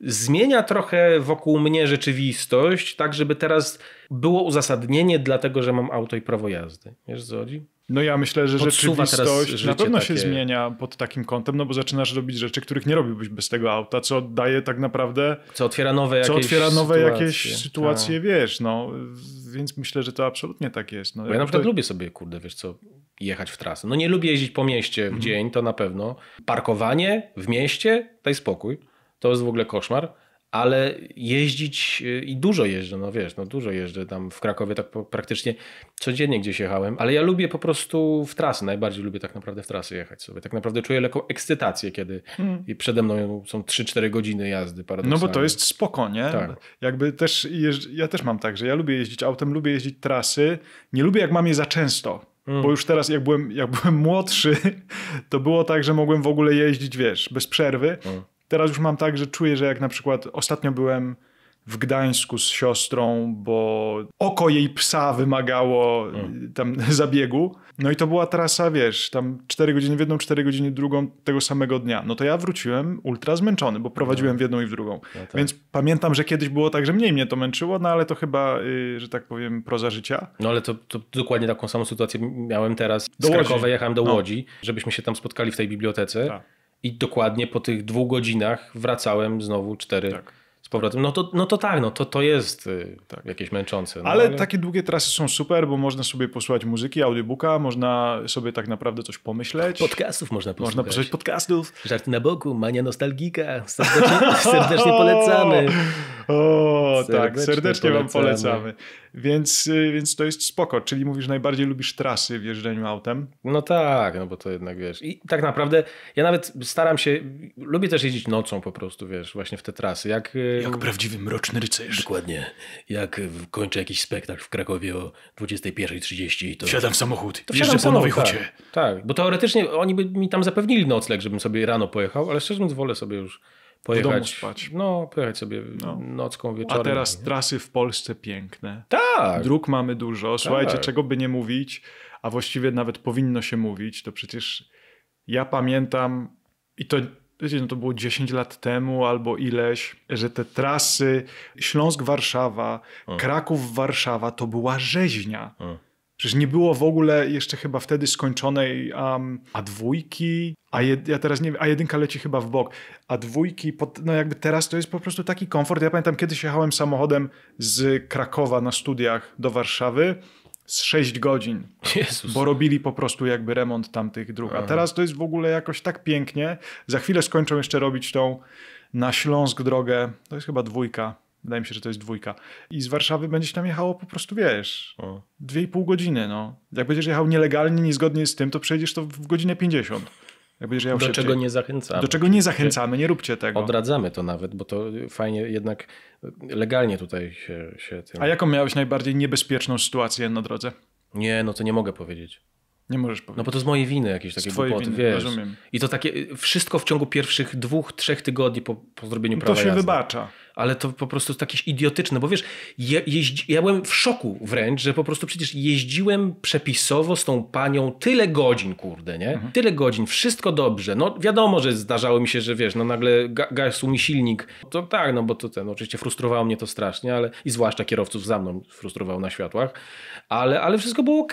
zmienia trochę wokół mnie rzeczywistość, tak żeby teraz było uzasadnienie dlatego, że mam auto i prawo jazdy. Wiesz, co chodzi? No ja myślę, że Podsuwa rzeczywistość na pewno się zmienia pod takim kątem, no bo zaczynasz robić rzeczy, których nie robiłbyś bez tego auta, co daje tak naprawdę... Co otwiera nowe jakieś co otwiera nowe sytuacje. jakieś sytuacje, tak. wiesz, no. Więc myślę, że to absolutnie tak jest. No, ja na przykład to... lubię sobie, kurde, wiesz co, jechać w trasę. No nie lubię jeździć po mieście w mhm. dzień, to na pewno. Parkowanie w mieście, daj spokój to jest w ogóle koszmar, ale jeździć y, i dużo jeżdżę, no wiesz, no dużo jeżdżę tam w Krakowie, tak praktycznie codziennie gdzieś jechałem, ale ja lubię po prostu w trasy, najbardziej lubię tak naprawdę w trasy jechać sobie. Tak naprawdę czuję lekką ekscytację, kiedy hmm. przede mną są 3-4 godziny jazdy paradoksalnie. No bo to jest spoko, nie? Tak. Jakby też, ja też mam tak, że ja lubię jeździć autem, lubię jeździć trasy, nie lubię jak mam je za często, hmm. Bo już teraz, jak byłem, jak byłem młodszy, to było tak, że mogłem w ogóle jeździć, wiesz, bez przerwy. Mm teraz już mam tak, że czuję, że jak na przykład ostatnio byłem w Gdańsku z siostrą, bo oko jej psa wymagało y, tam zabiegu. No i to była trasa, wiesz, tam 4 godziny w jedną, 4 godziny w drugą tego samego dnia. No to ja wróciłem ultra zmęczony, bo prowadziłem no. w jedną i w drugą. Ja no tak. Więc pamiętam, że kiedyś było tak, że mniej mnie to męczyło, no ale to chyba, y, że tak powiem, proza życia. No ale to, to, dokładnie taką samą sytuację miałem teraz. Z do Krakowa jechałem do no. Łodzi, żebyśmy się tam spotkali w tej bibliotece. Tak. I dokładnie po tych dwóch godzinach wracałem znowu cztery. Tak z powrotem, no to, no to tak, no to, to jest y, tak. jakieś męczące. No, ale, ale, takie długie trasy są super, bo można sobie posłuchać muzyki, audiobooka, można sobie tak naprawdę coś pomyśleć. Podcastów można posłuchać. Można posłuchać podcastów. Żart na boku, mania nostalgika, serdecznie, serdecznie polecamy. O, serdecznie tak, serdecznie polecamy. wam polecamy. Więc, y, więc to jest spoko, czyli mówisz, najbardziej lubisz trasy w jeżdżeniu autem? No tak, no bo to jednak, wiesz, i tak naprawdę ja nawet staram się, lubię też jeździć nocą po prostu, wiesz, właśnie w te trasy. Jak y, jak prawdziwy mroczny rycerz. Dokładnie. Jak kończę jakiś spektakl w Krakowie o 21.30 to... Wsiadam w samochód, to wjeżdżę po Nowej Hucie. Tak. tak, bo teoretycznie oni by mi tam zapewnili nocleg, żebym sobie rano pojechał, ale szczerze mówiąc wolę sobie już pojechać. domu spać. No, pojechać sobie no. nocką wieczorem. A teraz nie? trasy w Polsce piękne. Tak. Dróg mamy dużo. Słuchajcie, tak. czego by nie mówić, a właściwie nawet powinno się mówić, to przecież ja pamiętam i to wiecie, no to było 10 lat temu albo ileś, że te trasy Śląsk-Warszawa, Kraków-Warszawa to była rzeźnia. A. Przecież nie było w ogóle jeszcze chyba wtedy skończonej um, a dwójki, a jed, ja teraz nie wiem, a jedynka leci chyba w bok, a dwójki, pod, no jakby teraz to jest po prostu taki komfort. Ja pamiętam kiedyś jechałem samochodem z Krakowa na studiach do Warszawy z 6 godzin, Jezus. bo robili po prostu jakby remont tamtych dróg. A teraz to jest w ogóle jakoś tak pięknie. Za chwilę skończą jeszcze robić tą na Śląsk drogę, to jest chyba dwójka, wydaje mi się, że to jest dwójka. I z Warszawy będziesz tam jechało po prostu, wiesz, o. dwie i pół godziny, no. Jak będziesz jechał nielegalnie, niezgodnie z tym, to przejdziesz to w godzinę 50 do czego nie zachęcamy. Do czego nie zachęcamy, nie róbcie tego. Odradzamy to nawet, bo to fajnie jednak legalnie tutaj się, się tym... A jaką miałeś najbardziej niebezpieczną sytuację na drodze? Nie, no to nie mogę powiedzieć. Nie możesz powiedzieć. No bo to z mojej winy jakieś takie głupoty, winy, wiesz. Rozumiem. I to takie, wszystko w ciągu pierwszych dwóch, trzech tygodni po, po zrobieniu no prawa To się jazdy. wybacza ale to po prostu takie idiotyczne, bo wiesz, je, jeździ, ja byłem w szoku wręcz, że po prostu przecież jeździłem przepisowo z tą panią tyle godzin, kurde, nie? Mhm. Tyle godzin, wszystko dobrze. No wiadomo, że zdarzało mi się, że wiesz, no nagle ga, gasł mi silnik. To tak, no bo to ten, oczywiście frustrowało mnie to strasznie, ale i zwłaszcza kierowców za mną frustrowało na światłach, ale, ale wszystko było ok.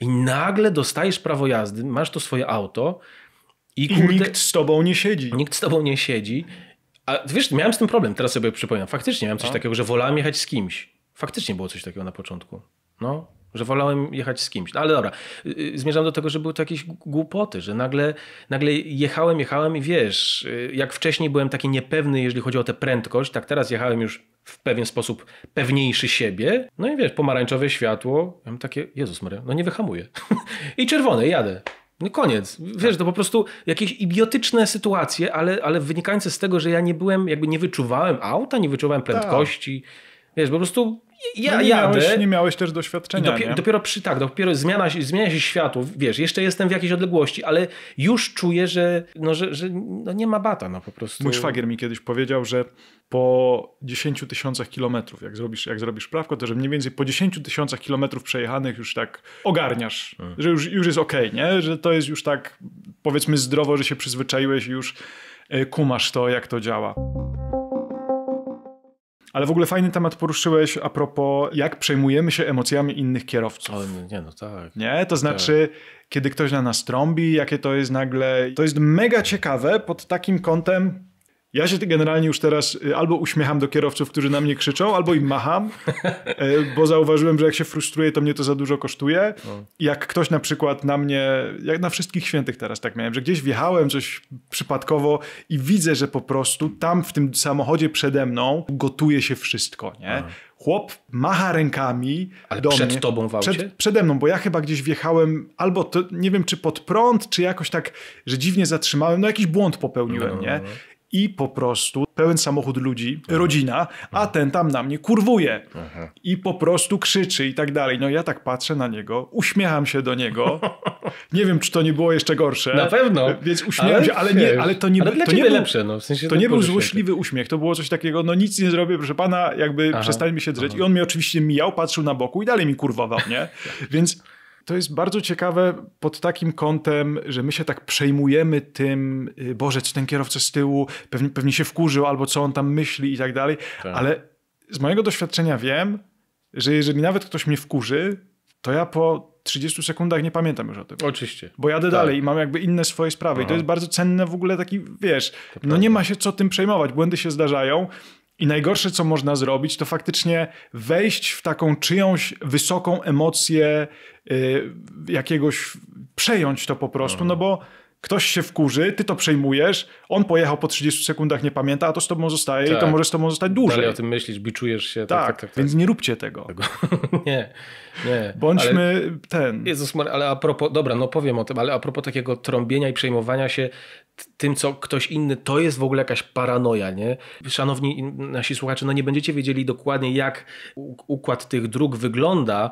I nagle dostajesz prawo jazdy, masz to swoje auto, i, kurde, I nikt z tobą nie siedzi. Nikt z tobą nie siedzi. A wiesz, miałem z tym problem, teraz sobie przypominam. Faktycznie miałem coś no. takiego, że wolałem jechać z kimś. Faktycznie było coś takiego na początku. No, że wolałem jechać z kimś. No, ale dobra, y, y, zmierzam do tego, że były to jakieś głupoty, że nagle, nagle jechałem, jechałem i wiesz, y, jak wcześniej byłem taki niepewny, jeżeli chodzi o tę prędkość, tak teraz jechałem już w pewien sposób pewniejszy siebie. No i wiesz, pomarańczowe światło, ja mam takie, Jezus Maria, no nie wyhamuję. I czerwone, jadę. No koniec. Wiesz, tak. to po prostu jakieś idiotyczne sytuacje, ale, ale wynikające z tego, że ja nie byłem, jakby nie wyczuwałem auta, nie wyczuwałem prędkości. Tak. Wiesz, po prostu ja no nie jadę. Miałeś, nie miałeś też doświadczenia. Dopiero, nie? dopiero przy tak, dopiero zmiana, zmienia się światło, wiesz, jeszcze jestem w jakiejś odległości, ale już czuję, że, no, że, że no nie ma bata, no po prostu. Mój szwagier mi kiedyś powiedział, że po 10 tysiącach kilometrów, jak zrobisz, jak zrobisz prawko, to że mniej więcej po 10 tysiącach kilometrów przejechanych już tak ogarniasz, hmm. że już, już jest okej, okay, nie? Że to jest już tak powiedzmy zdrowo, że się przyzwyczaiłeś i już e, kumasz to, jak to działa. Ale w ogóle fajny temat poruszyłeś a propos, jak przejmujemy się emocjami innych kierowców. Ale nie, no tak. Nie, to znaczy, tak. kiedy ktoś na nas trąbi, jakie to jest nagle. To jest mega ciekawe pod takim kątem ja się generalnie już teraz y, albo uśmiecham do kierowców, którzy na mnie krzyczą, albo im macham, y, bo zauważyłem, że jak się frustruję, to mnie to za dużo kosztuje. No. Jak ktoś na przykład na mnie, jak na wszystkich świętych teraz tak miałem, że gdzieś wjechałem coś przypadkowo i widzę, że po prostu tam w tym samochodzie przede mną gotuje się wszystko, nie? No. Chłop macha rękami Ale do przed mnie. tobą w aucie? Przed, przede mną, bo ja chyba gdzieś wjechałem albo to, nie wiem, czy pod prąd, czy jakoś tak, że dziwnie zatrzymałem, no jakiś błąd popełniłem, no, no nie? No, i po prostu pełen samochód ludzi, rodzina, a ten tam na mnie kurwuje Aha. i po prostu krzyczy i tak dalej. No ja tak patrzę na niego, uśmiecham się do niego. Nie wiem, czy to nie było jeszcze gorsze. Na pewno. Więc uśmiecham ale się, ale, nie, ale to nie, ale to nie był, lepsze. No, w sensie to nie był złośliwy uśmiech, to było coś takiego, no nic nie zrobię, proszę pana, jakby Aha. przestańmy się drzeć. Aha. I on mnie oczywiście mijał, patrzył na boku i dalej mi kurwował, nie? Więc to jest bardzo ciekawe pod takim kątem, że my się tak przejmujemy tym, y, Boże, czy ten kierowca z tyłu pewnie, pewnie się wkurzył, albo co on tam myśli i tak dalej, tak. ale z mojego doświadczenia wiem, że jeżeli nawet ktoś mnie wkurzy, to ja po 30 sekundach nie pamiętam już o tym. Oczywiście. Bo jadę tak. dalej i mam jakby inne swoje sprawy. Aha. I to jest bardzo cenne w ogóle taki, wiesz, to no prawda. nie ma się co tym przejmować. Błędy się zdarzają. I najgorsze, co można zrobić, to faktycznie wejść w taką czyjąś wysoką emocję, y, jakiegoś, przejąć to po prostu, mhm. no bo ktoś się wkurzy, ty to przejmujesz, on pojechał po 30 sekundach, nie pamięta, a to z tobą zostaje tak. i to tak. może z tobą zostać dłużej. Dalej o tym myślisz, biczujesz się. Tak, tak, tak, tak, tak. więc nie róbcie tego. tego. nie, nie. Bądźmy ale, ten. Jezus ale a propos, dobra, no powiem o tym, ale a propos takiego trąbienia i przejmowania się, tym, co ktoś inny, to jest w ogóle jakaś paranoia, nie? Szanowni nasi słuchacze, no nie będziecie wiedzieli dokładnie, jak układ tych dróg wygląda.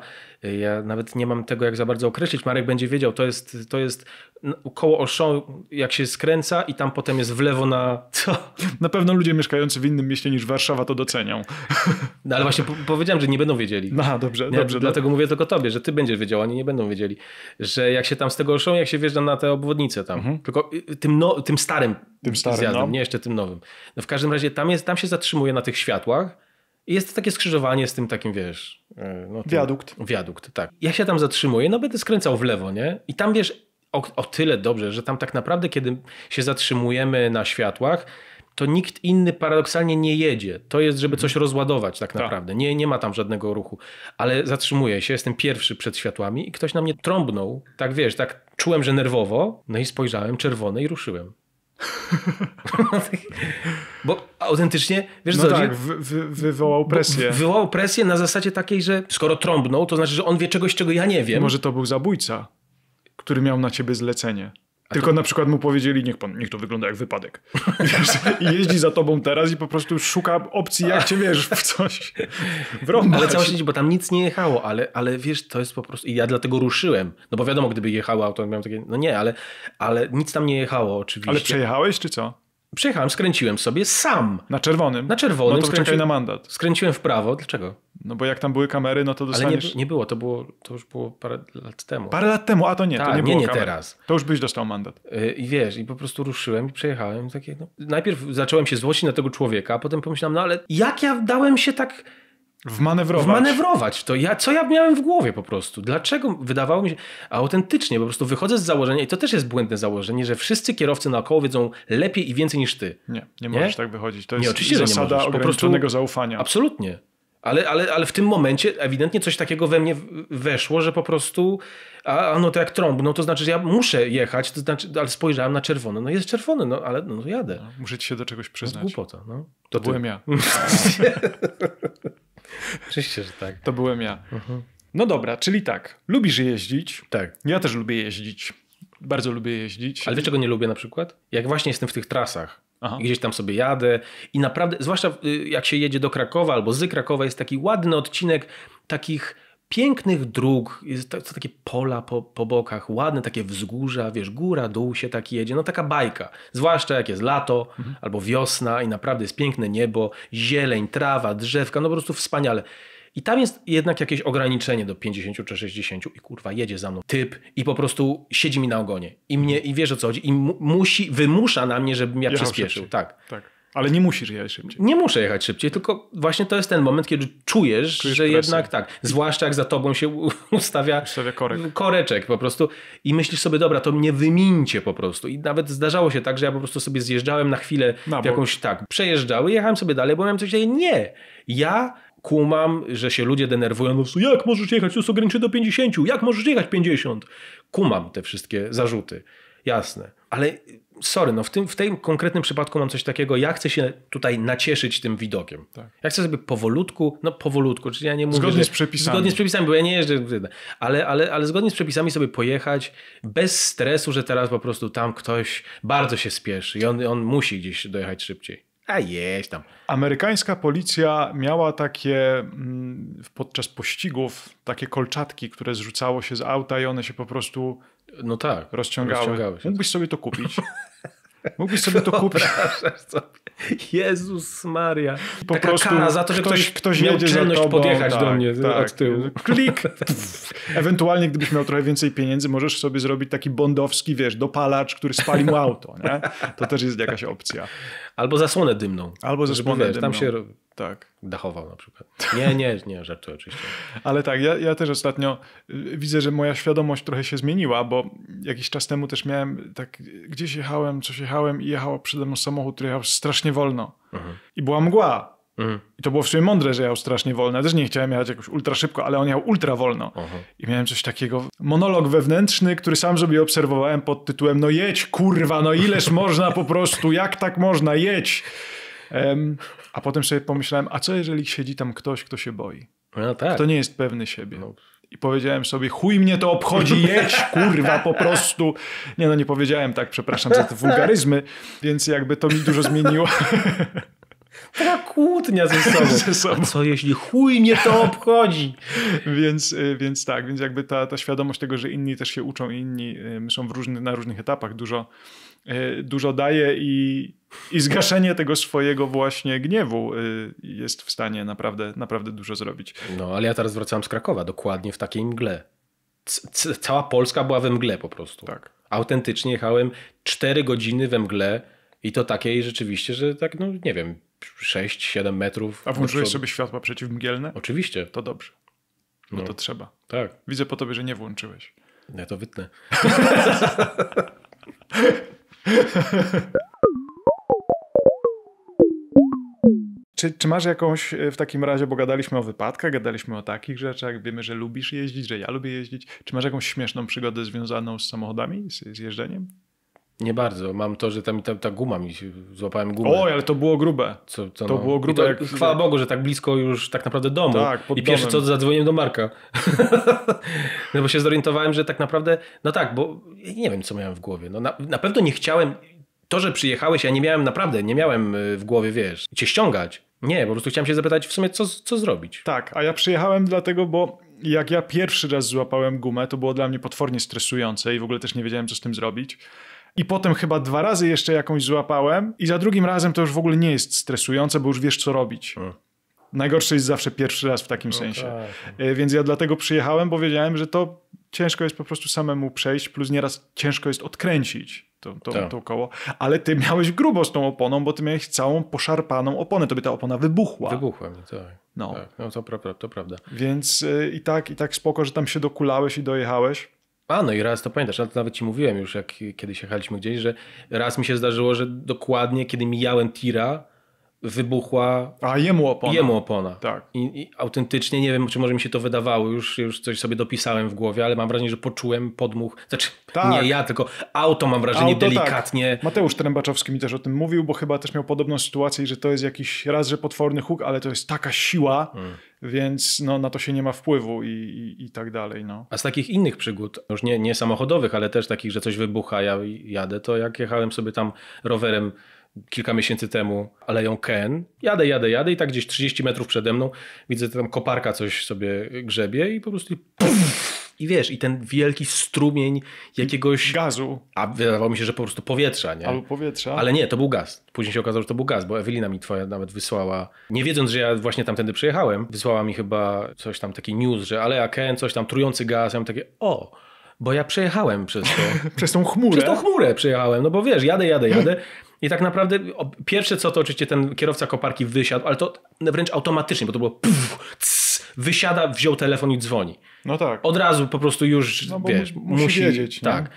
Ja nawet nie mam tego jak za bardzo określić. Marek będzie wiedział, to jest, to jest no, koło Auchan, jak się skręca i tam potem jest w lewo na... Co? Na pewno ludzie mieszkający w innym mieście niż Warszawa to docenią. No ale właśnie po powiedziałem, że nie będą wiedzieli. No dobrze, ja dobrze. Dlatego do... mówię tylko tobie, że ty będziesz wiedział, oni nie będą wiedzieli, że jak się tam z tego Auchan, jak się wjeżdża na tę obwodnicę tam. Mhm. Tylko y, tym no tym starym tym starym, zjazdem, no. nie jeszcze tym nowym. No w każdym razie tam, jest, tam się zatrzymuje na tych światłach i jest takie skrzyżowanie z tym takim, wiesz... E, no, tym, wiadukt. Wiadukt, tak. Ja się tam zatrzymuję, no będę skręcał w lewo, nie? I tam, wiesz, o, o tyle dobrze, że tam tak naprawdę, kiedy się zatrzymujemy na światłach, to nikt inny paradoksalnie nie jedzie. To jest, żeby coś mhm. rozładować tak, tak naprawdę. Nie, nie ma tam żadnego ruchu. Ale zatrzymuję się, jestem pierwszy przed światłami i ktoś na mnie trąbnął. Tak wiesz, tak czułem, że nerwowo. No i spojrzałem czerwony i ruszyłem. Bo autentycznie, wiesz no co? Tak, wy, wy, wywołał presję. Wywołał presję na zasadzie takiej, że skoro trąbnął, to znaczy, że on wie czegoś, czego ja nie wiem. Może to był zabójca, który miał na ciebie zlecenie. Tylko to... na przykład mu powiedzieli, niech, pan, niech to wygląda jak wypadek. I jeździ za tobą teraz i po prostu szuka opcji, jak cię wiesz, w coś wrąbać. Ale cała sieć, bo tam nic nie jechało, ale, ale wiesz, to jest po prostu... I ja dlatego ruszyłem. No bo wiadomo, gdyby jechało to miałem takie... No nie, ale, ale nic tam nie jechało oczywiście. Ale przejechałeś czy co? Przyjechałem, skręciłem sobie sam. Na czerwonym? Na czerwonym. No to skręciłem, na mandat. Skręciłem w prawo. Dlaczego? No bo jak tam były kamery, no to dostaniesz... Ale nie, nie było, to było, to już było parę lat temu. Parę lat temu, a to nie, Ta, to tak, nie, nie, nie teraz. To już byś dostał mandat. Y, I wiesz, i po prostu ruszyłem i przejechałem. Takie, no. Najpierw zacząłem się złościć na tego człowieka, a potem pomyślałem, no ale jak ja dałem się tak Wmanewrować. Wmanewrować to. Ja, co ja miałem w głowie po prostu? Dlaczego wydawało mi się autentycznie, po prostu wychodzę z założenia i to też jest błędne założenie, że wszyscy kierowcy naokoło wiedzą lepiej i więcej niż ty. Nie, nie, nie? możesz tak wychodzić. To nie, jest oczywiście, zasada nie po prostu zaufania. Absolutnie. Ale, ale, ale w tym momencie ewidentnie coś takiego we mnie weszło, że po prostu, a, no to jak trąb, no to znaczy, że ja muszę jechać, to znaczy, ale spojrzałem na czerwony, no jest czerwony, no ale no, jadę. No, muszę ci się do czegoś przyznać. To głupota, no. To, to byłem ja. Oczywiście, że tak. To byłem ja. Mhm. No dobra, czyli tak. Lubisz jeździć. Tak. Ja też lubię jeździć. Bardzo lubię jeździć. Ale wiesz, czego nie lubię na przykład? Jak właśnie jestem w tych trasach. Aha. Gdzieś tam sobie jadę i naprawdę, zwłaszcza y, jak się jedzie do Krakowa albo z Krakowa, jest taki ładny odcinek takich pięknych dróg, jest takie pola po, po, bokach, ładne takie wzgórza, wiesz, góra, dół się tak jedzie, no taka bajka. Zwłaszcza jak jest lato mhm. albo wiosna i naprawdę jest piękne niebo, zieleń, trawa, drzewka, no po prostu wspaniale. I tam jest jednak jakieś ograniczenie do 50 czy 60 i kurwa jedzie za mną typ i po prostu siedzi mi na ogonie i mnie i wie, o co chodzi i mu, musi, wymusza na mnie, żebym ja Jechał przyspieszył. Szybciej. Tak. tak. Ale nie musisz jechać szybciej. Nie muszę jechać szybciej, tylko właśnie to jest ten moment, kiedy czujesz, czujesz że presję. jednak tak. Zwłaszcza jak za tobą się ustawia korek. koreczek po prostu i myślisz sobie, dobra, to mnie wymincie po prostu. I nawet zdarzało się tak, że ja po prostu sobie zjeżdżałem na chwilę na w jakąś, tak, przejeżdżały, jechałem sobie dalej, bo miałem coś takiego, nie, ja kumam, że się ludzie denerwują, no jak możesz jechać, to są graniczy do 50, jak możesz jechać 50? Kumam te wszystkie zarzuty, jasne. Ale sorry, no w tym, w tym konkretnym przypadku mam coś takiego, ja chcę się tutaj nacieszyć tym widokiem. Tak. Ja chcę sobie powolutku, no powolutku, czyli ja nie mówię... Zgodnie z przepisami. Zgodnie z przepisami, bo ja nie jeżdżę, ale, ale, ale zgodnie z przepisami sobie pojechać bez stresu, że teraz po prostu tam ktoś bardzo się spieszy i on, on musi gdzieś dojechać szybciej. A jeść tam. Amerykańska policja miała takie mm, podczas pościgów takie kolczatki, które zrzucało się z auta i one się po prostu no tak, rozciągały. rozciągały się. Mógłbyś sobie to kupić. Mógłbyś sobie to kupić. Jezus Maria. Po Taka prostu kara za to, że ktoś, ktoś miał czelność podjechać tak, do mnie tak. od tyłu. Klik. Ewentualnie, gdybyś miał trochę więcej pieniędzy, możesz sobie zrobić taki bondowski, wiesz, dopalacz, który spali mu auto. Nie? To też jest jakaś opcja. Albo zasłonę dymną. Albo zasłonę wiesz, dymną. Tam się robi. Tak. Dachował na przykład. Nie, nie, nie, żartuję oczywiście. Ale tak, ja, ja też ostatnio y, widzę, że moja świadomość trochę się zmieniła, bo jakiś czas temu też miałem tak, gdzieś jechałem, coś jechałem i jechał przede mną samochód, który jechał strasznie wolno. Mhm. I była mgła. Mhm. I to było w sumie mądre, że jechał strasznie wolno. Ja też nie chciałem jechać jakoś ultra szybko, ale on jechał ultra wolno. Mhm. I miałem coś takiego, monolog wewnętrzny, który sam sobie obserwowałem pod tytułem no jedź kurwa, no ileż można po prostu, jak tak można, jedź. Um, a potem sobie pomyślałem, a co jeżeli siedzi tam ktoś, kto się boi? No tak. Kto nie jest pewny siebie. No. I powiedziałem sobie, chuj mnie to obchodzi, jedź, kurwa, po prostu. Nie no, nie powiedziałem tak, przepraszam za te wulgaryzmy, więc jakby to mi dużo zmieniło. Taka kłótnia ze sobą. ze sobą. A co jeśli chuj mnie to obchodzi? więc, y, więc tak, więc jakby ta, ta świadomość tego, że inni też się uczą, inni y, są w różny, na różnych etapach, dużo E, dużo daje i, i zgaszenie tego swojego właśnie gniewu e, jest w stanie naprawdę, naprawdę dużo zrobić. No, ale ja teraz wracałem z Krakowa, dokładnie w takiej mgle. cała Polska była we mgle po prostu. Tak. Autentycznie jechałem 4 godziny we mgle i to takiej rzeczywiście, że tak, no nie wiem, 6-7 metrów. A włączyłeś sobie światła przeciwmgielne? Oczywiście. To dobrze. No, no to trzeba. Tak. Widzę po tobie, że nie włączyłeś. No ja to wytnę. Czy, czy, masz jakąś e, w takim razie, bo gadaliśmy o wypadkach, gadaliśmy o takich rzeczach, wiemy, że lubisz jeździć, że ja lubię jeździć. Czy masz jakąś śmieszną przygodę związaną z samochodami, z, z jeżdżeniem? Nie bardzo. Mam to, że tam ta, ta guma mi się, złapałem gumę. Oj, ale to było grube. Co, co to no. było grube. to, jak... Chwała Bogu, że tak blisko już tak naprawdę domu. Tak, pod I pierwsze co zadzwoniłem do Marka. no bo się zorientowałem, że tak naprawdę, no tak, bo nie wiem co miałem w głowie. No na, na pewno nie chciałem, to że przyjechałeś, ja nie miałem naprawdę, nie miałem y, w głowie, wiesz, cię ściągać. Nie, po prostu chciałem się zapytać w sumie co, co zrobić. Tak, a ja przyjechałem dlatego, bo jak ja pierwszy raz złapałem gumę, to było dla mnie potwornie stresujące i w ogóle też nie wiedziałem co z tym zrobić. I potem chyba dwa razy jeszcze jakąś złapałem, i za drugim razem to już w ogóle nie jest stresujące, bo już wiesz, co robić. Hmm. jest zawsze pierwszy raz w takim no sensie. Tak. E, więc ja dlatego przyjechałem, bo wiedziałem, że to ciężko jest po prostu samemu przejść, plus nieraz ciężko jest odkręcić to, to, tak. to koło. Ale ty miałeś grubo z tą oponą, bo ty miałeś całą poszarpaną oponę. Tobie ta opona wybuchła. Wybuchła mi, tak. No, tak. no to, prawda, to prawda. Więc y, i tak, i tak spoko, że tam się dokulałeś i dojechałeś. A, no i raz to pamiętasz, ale to nawet ci mówiłem już, jak kiedyś jechaliśmy gdzieś, że raz mi się zdarzyło, że dokładnie kiedy mijałem tira, wybuchła. A jemu opona. Jemu opona. Tak. I, I, autentycznie nie wiem, czy może mi się to wydawało, już, już coś sobie dopisałem w głowie, ale mam wrażenie, że poczułem podmuch. Znaczy, tak. nie ja, tylko auto mam wrażenie auto, tak. delikatnie. Tak. Mateusz Trębaczowski mi też o tym mówił, bo chyba też miał podobną sytuację, że to jest jakiś raz, że potworny huk, ale to jest taka siła. Hmm więc no, na to się nie ma wpływu i, i, i, tak dalej. No. A z takich innych przygód, no już nie, nie samochodowych, ale też takich, że coś wybucha, ja jadę, to jak jechałem sobie tam rowerem kilka miesięcy temu aleją Ken. Jadę, jadę, jadę i tak gdzieś 30 metrów przede mną widzę tam koparka coś sobie grzebie i po prostu puf, i wiesz, i ten wielki strumień jakiegoś... Gazu. A wydawało mi się, że po prostu powietrza, nie? Albo powietrza. Ale nie, to był gaz. Później się okazało, że to był gaz, bo Ewelina mi twoja nawet wysłała, nie wiedząc, że ja właśnie tamtędy przyjechałem, wysłała mi chyba coś tam, taki news, że Aleja Ken, coś tam, trujący gaz. Ja mam takie, o, bo ja przejechałem przez to. przez tą chmurę? Przez tą chmurę przejechałem, no bo wiesz, jadę, jadę, jadę. I tak naprawdę pierwsze co to oczywiście ten kierowca koparki wysiadł, ale to wręcz automatycznie, bo to było puf, cs, wysiada, wziął telefon i dzwoni. No tak. Od razu po prostu już, no wiesz, musi, musi wiedzieć. Tak. Nie?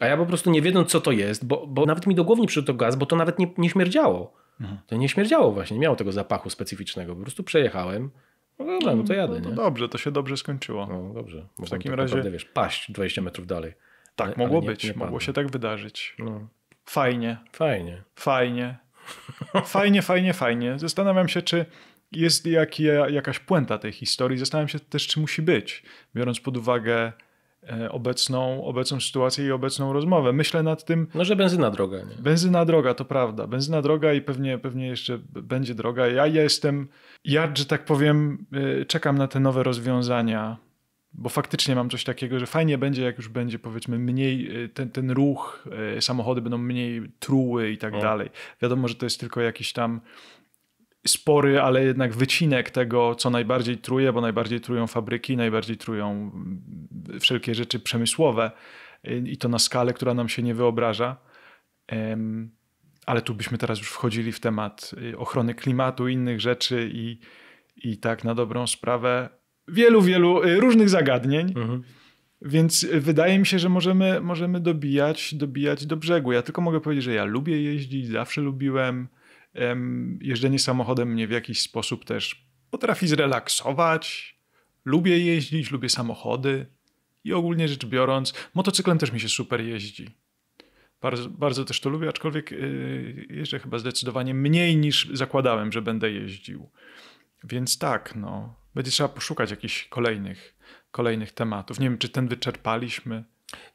A ja po prostu nie wiedząc co to jest, bo, bo nawet mi do głowy nie przyszedł to gaz, bo to nawet nie, nie śmierdziało. Mhm. To nie śmierdziało właśnie, nie miało tego zapachu specyficznego. Po prostu przejechałem. No dobra, no to jadę, no, nie? dobrze, to się dobrze skończyło. No dobrze. w takim tak razie... Naprawdę, wiesz, paść 20 metrów dalej. Tak, ale, mogło ale nie, być, nie mogło się tak wydarzyć. No. Fajnie. Fajnie. Fajnie. Fajnie, fajnie, fajnie. Zastanawiam się, czy jest jak, jakaś puenta tej historii. Zastanawiam się też, czy musi być, biorąc pod uwagę e, obecną, obecną sytuację i obecną rozmowę. Myślę nad tym... No, że benzyna droga. Nie? Benzyna droga, to prawda. Benzyna droga i pewnie, pewnie jeszcze będzie droga. Ja, ja jestem, ja, że tak powiem, e, czekam na te nowe rozwiązania bo faktycznie mam coś takiego, że fajnie będzie, jak już będzie powiedzmy mniej, y, ten, ten ruch, y, samochody będą mniej truły i tak no. dalej. Wiadomo, że to jest tylko jakiś tam spory, ale jednak wycinek tego, co najbardziej truje, bo najbardziej trują fabryki, najbardziej trują mm, wszelkie rzeczy przemysłowe y, i to na skalę, która nam się nie wyobraża. Ale tu byśmy teraz już wchodzili w temat ochrony klimatu innych rzeczy i, i tak na dobrą sprawę wielu, wielu y, różnych zagadnień. Mhm. Więc y, wydaje mi się, że możemy, możemy dobijać, dobijać do brzegu. Ja tylko mogę powiedzieć, że ja lubię jeździć, zawsze lubiłem. Jeżdżenie samochodem mnie w jakiś sposób też potrafi zrelaksować. Lubię jeździć, lubię samochody i ogólnie rzecz biorąc, motocyklem też mi się super jeździ. Bardzo, bardzo też to lubię, aczkolwiek y, jeżdżę chyba zdecydowanie mniej niż zakładałem, że będę jeździł. Więc tak, no będzie trzeba poszukać jakichś kolejnych, kolejnych tematów. Nie wiem, czy ten wyczerpaliśmy.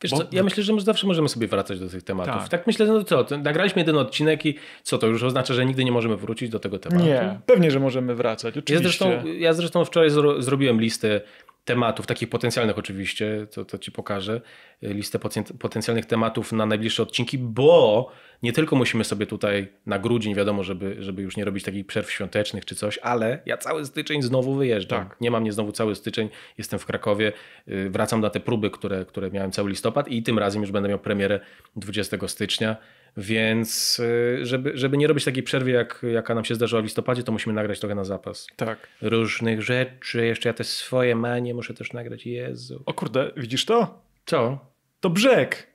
Wiesz Bo... co, ja myślę, że zawsze możemy sobie wracać do tych tematów. Tak, tak myślę, no co, nagraliśmy jeden odcinek i co to już oznacza, że nigdy nie możemy wrócić do tego tematu? Nie, pewnie, że możemy wracać, oczywiście. Ja zresztą, ja zresztą wczoraj zro, zrobiłem listę tematów, takich potencjalnych oczywiście, to, to Ci pokażę, y, listę potencjalnych tematów na najbliższe odcinki, bo nie tylko musimy sobie tutaj na grudzień, wiadomo, żeby, żeby już nie robić takich przerw świątecznych czy coś, ale ja cały styczeń znowu wyjeżdżam. Tak. Nie mam mnie znowu cały styczeń, jestem w Krakowie, y, wracam na te próby, które, które miałem cały listopad i tym razem już będę miał premierę 20 stycznia. Więc y, żeby, żeby nie robić takiej przerwy, jak, jaka nam się zdarzyła w listopadzie, to musimy nagrać trochę na zapas. Tak. Różnych rzeczy, jeszcze ja te swoje manie muszę też nagrać. Jezu. O kurde, widzisz to? Co? To brzeg.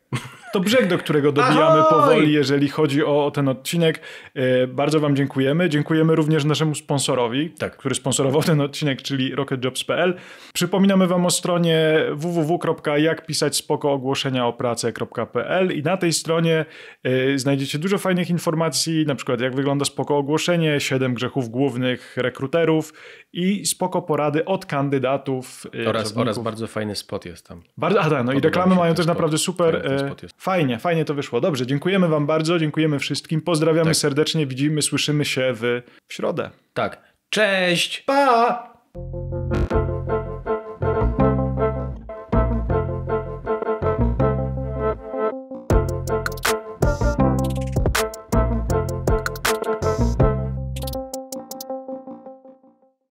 To brzeg, do którego dobijamy Ahoj! powoli, jeżeli chodzi o, o ten odcinek. E, bardzo Wam dziękujemy. Dziękujemy również naszemu sponsorowi, tak. który sponsorował ten odcinek, czyli rocketjobs.pl. Przypominamy Wam o stronie www.jakpisaćspokoogłoszeniaopracę.pl i na tej stronie e, znajdziecie dużo fajnych informacji, na przykład jak wygląda spoko ogłoszenie, 7 grzechów głównych rekruterów i spoko porady od kandydatów. E, oraz, oraz, bardzo fajny spot jest tam. Bardzo, a da tak, no Podoba i reklamy mają też spot. naprawdę super. E, Fajnie, fajnie to wyszło. Dobrze, dziękujemy Wam bardzo, dziękujemy wszystkim. Pozdrawiamy tak. serdecznie, widzimy, słyszymy się w, w środę. Tak. Cześć! Pa!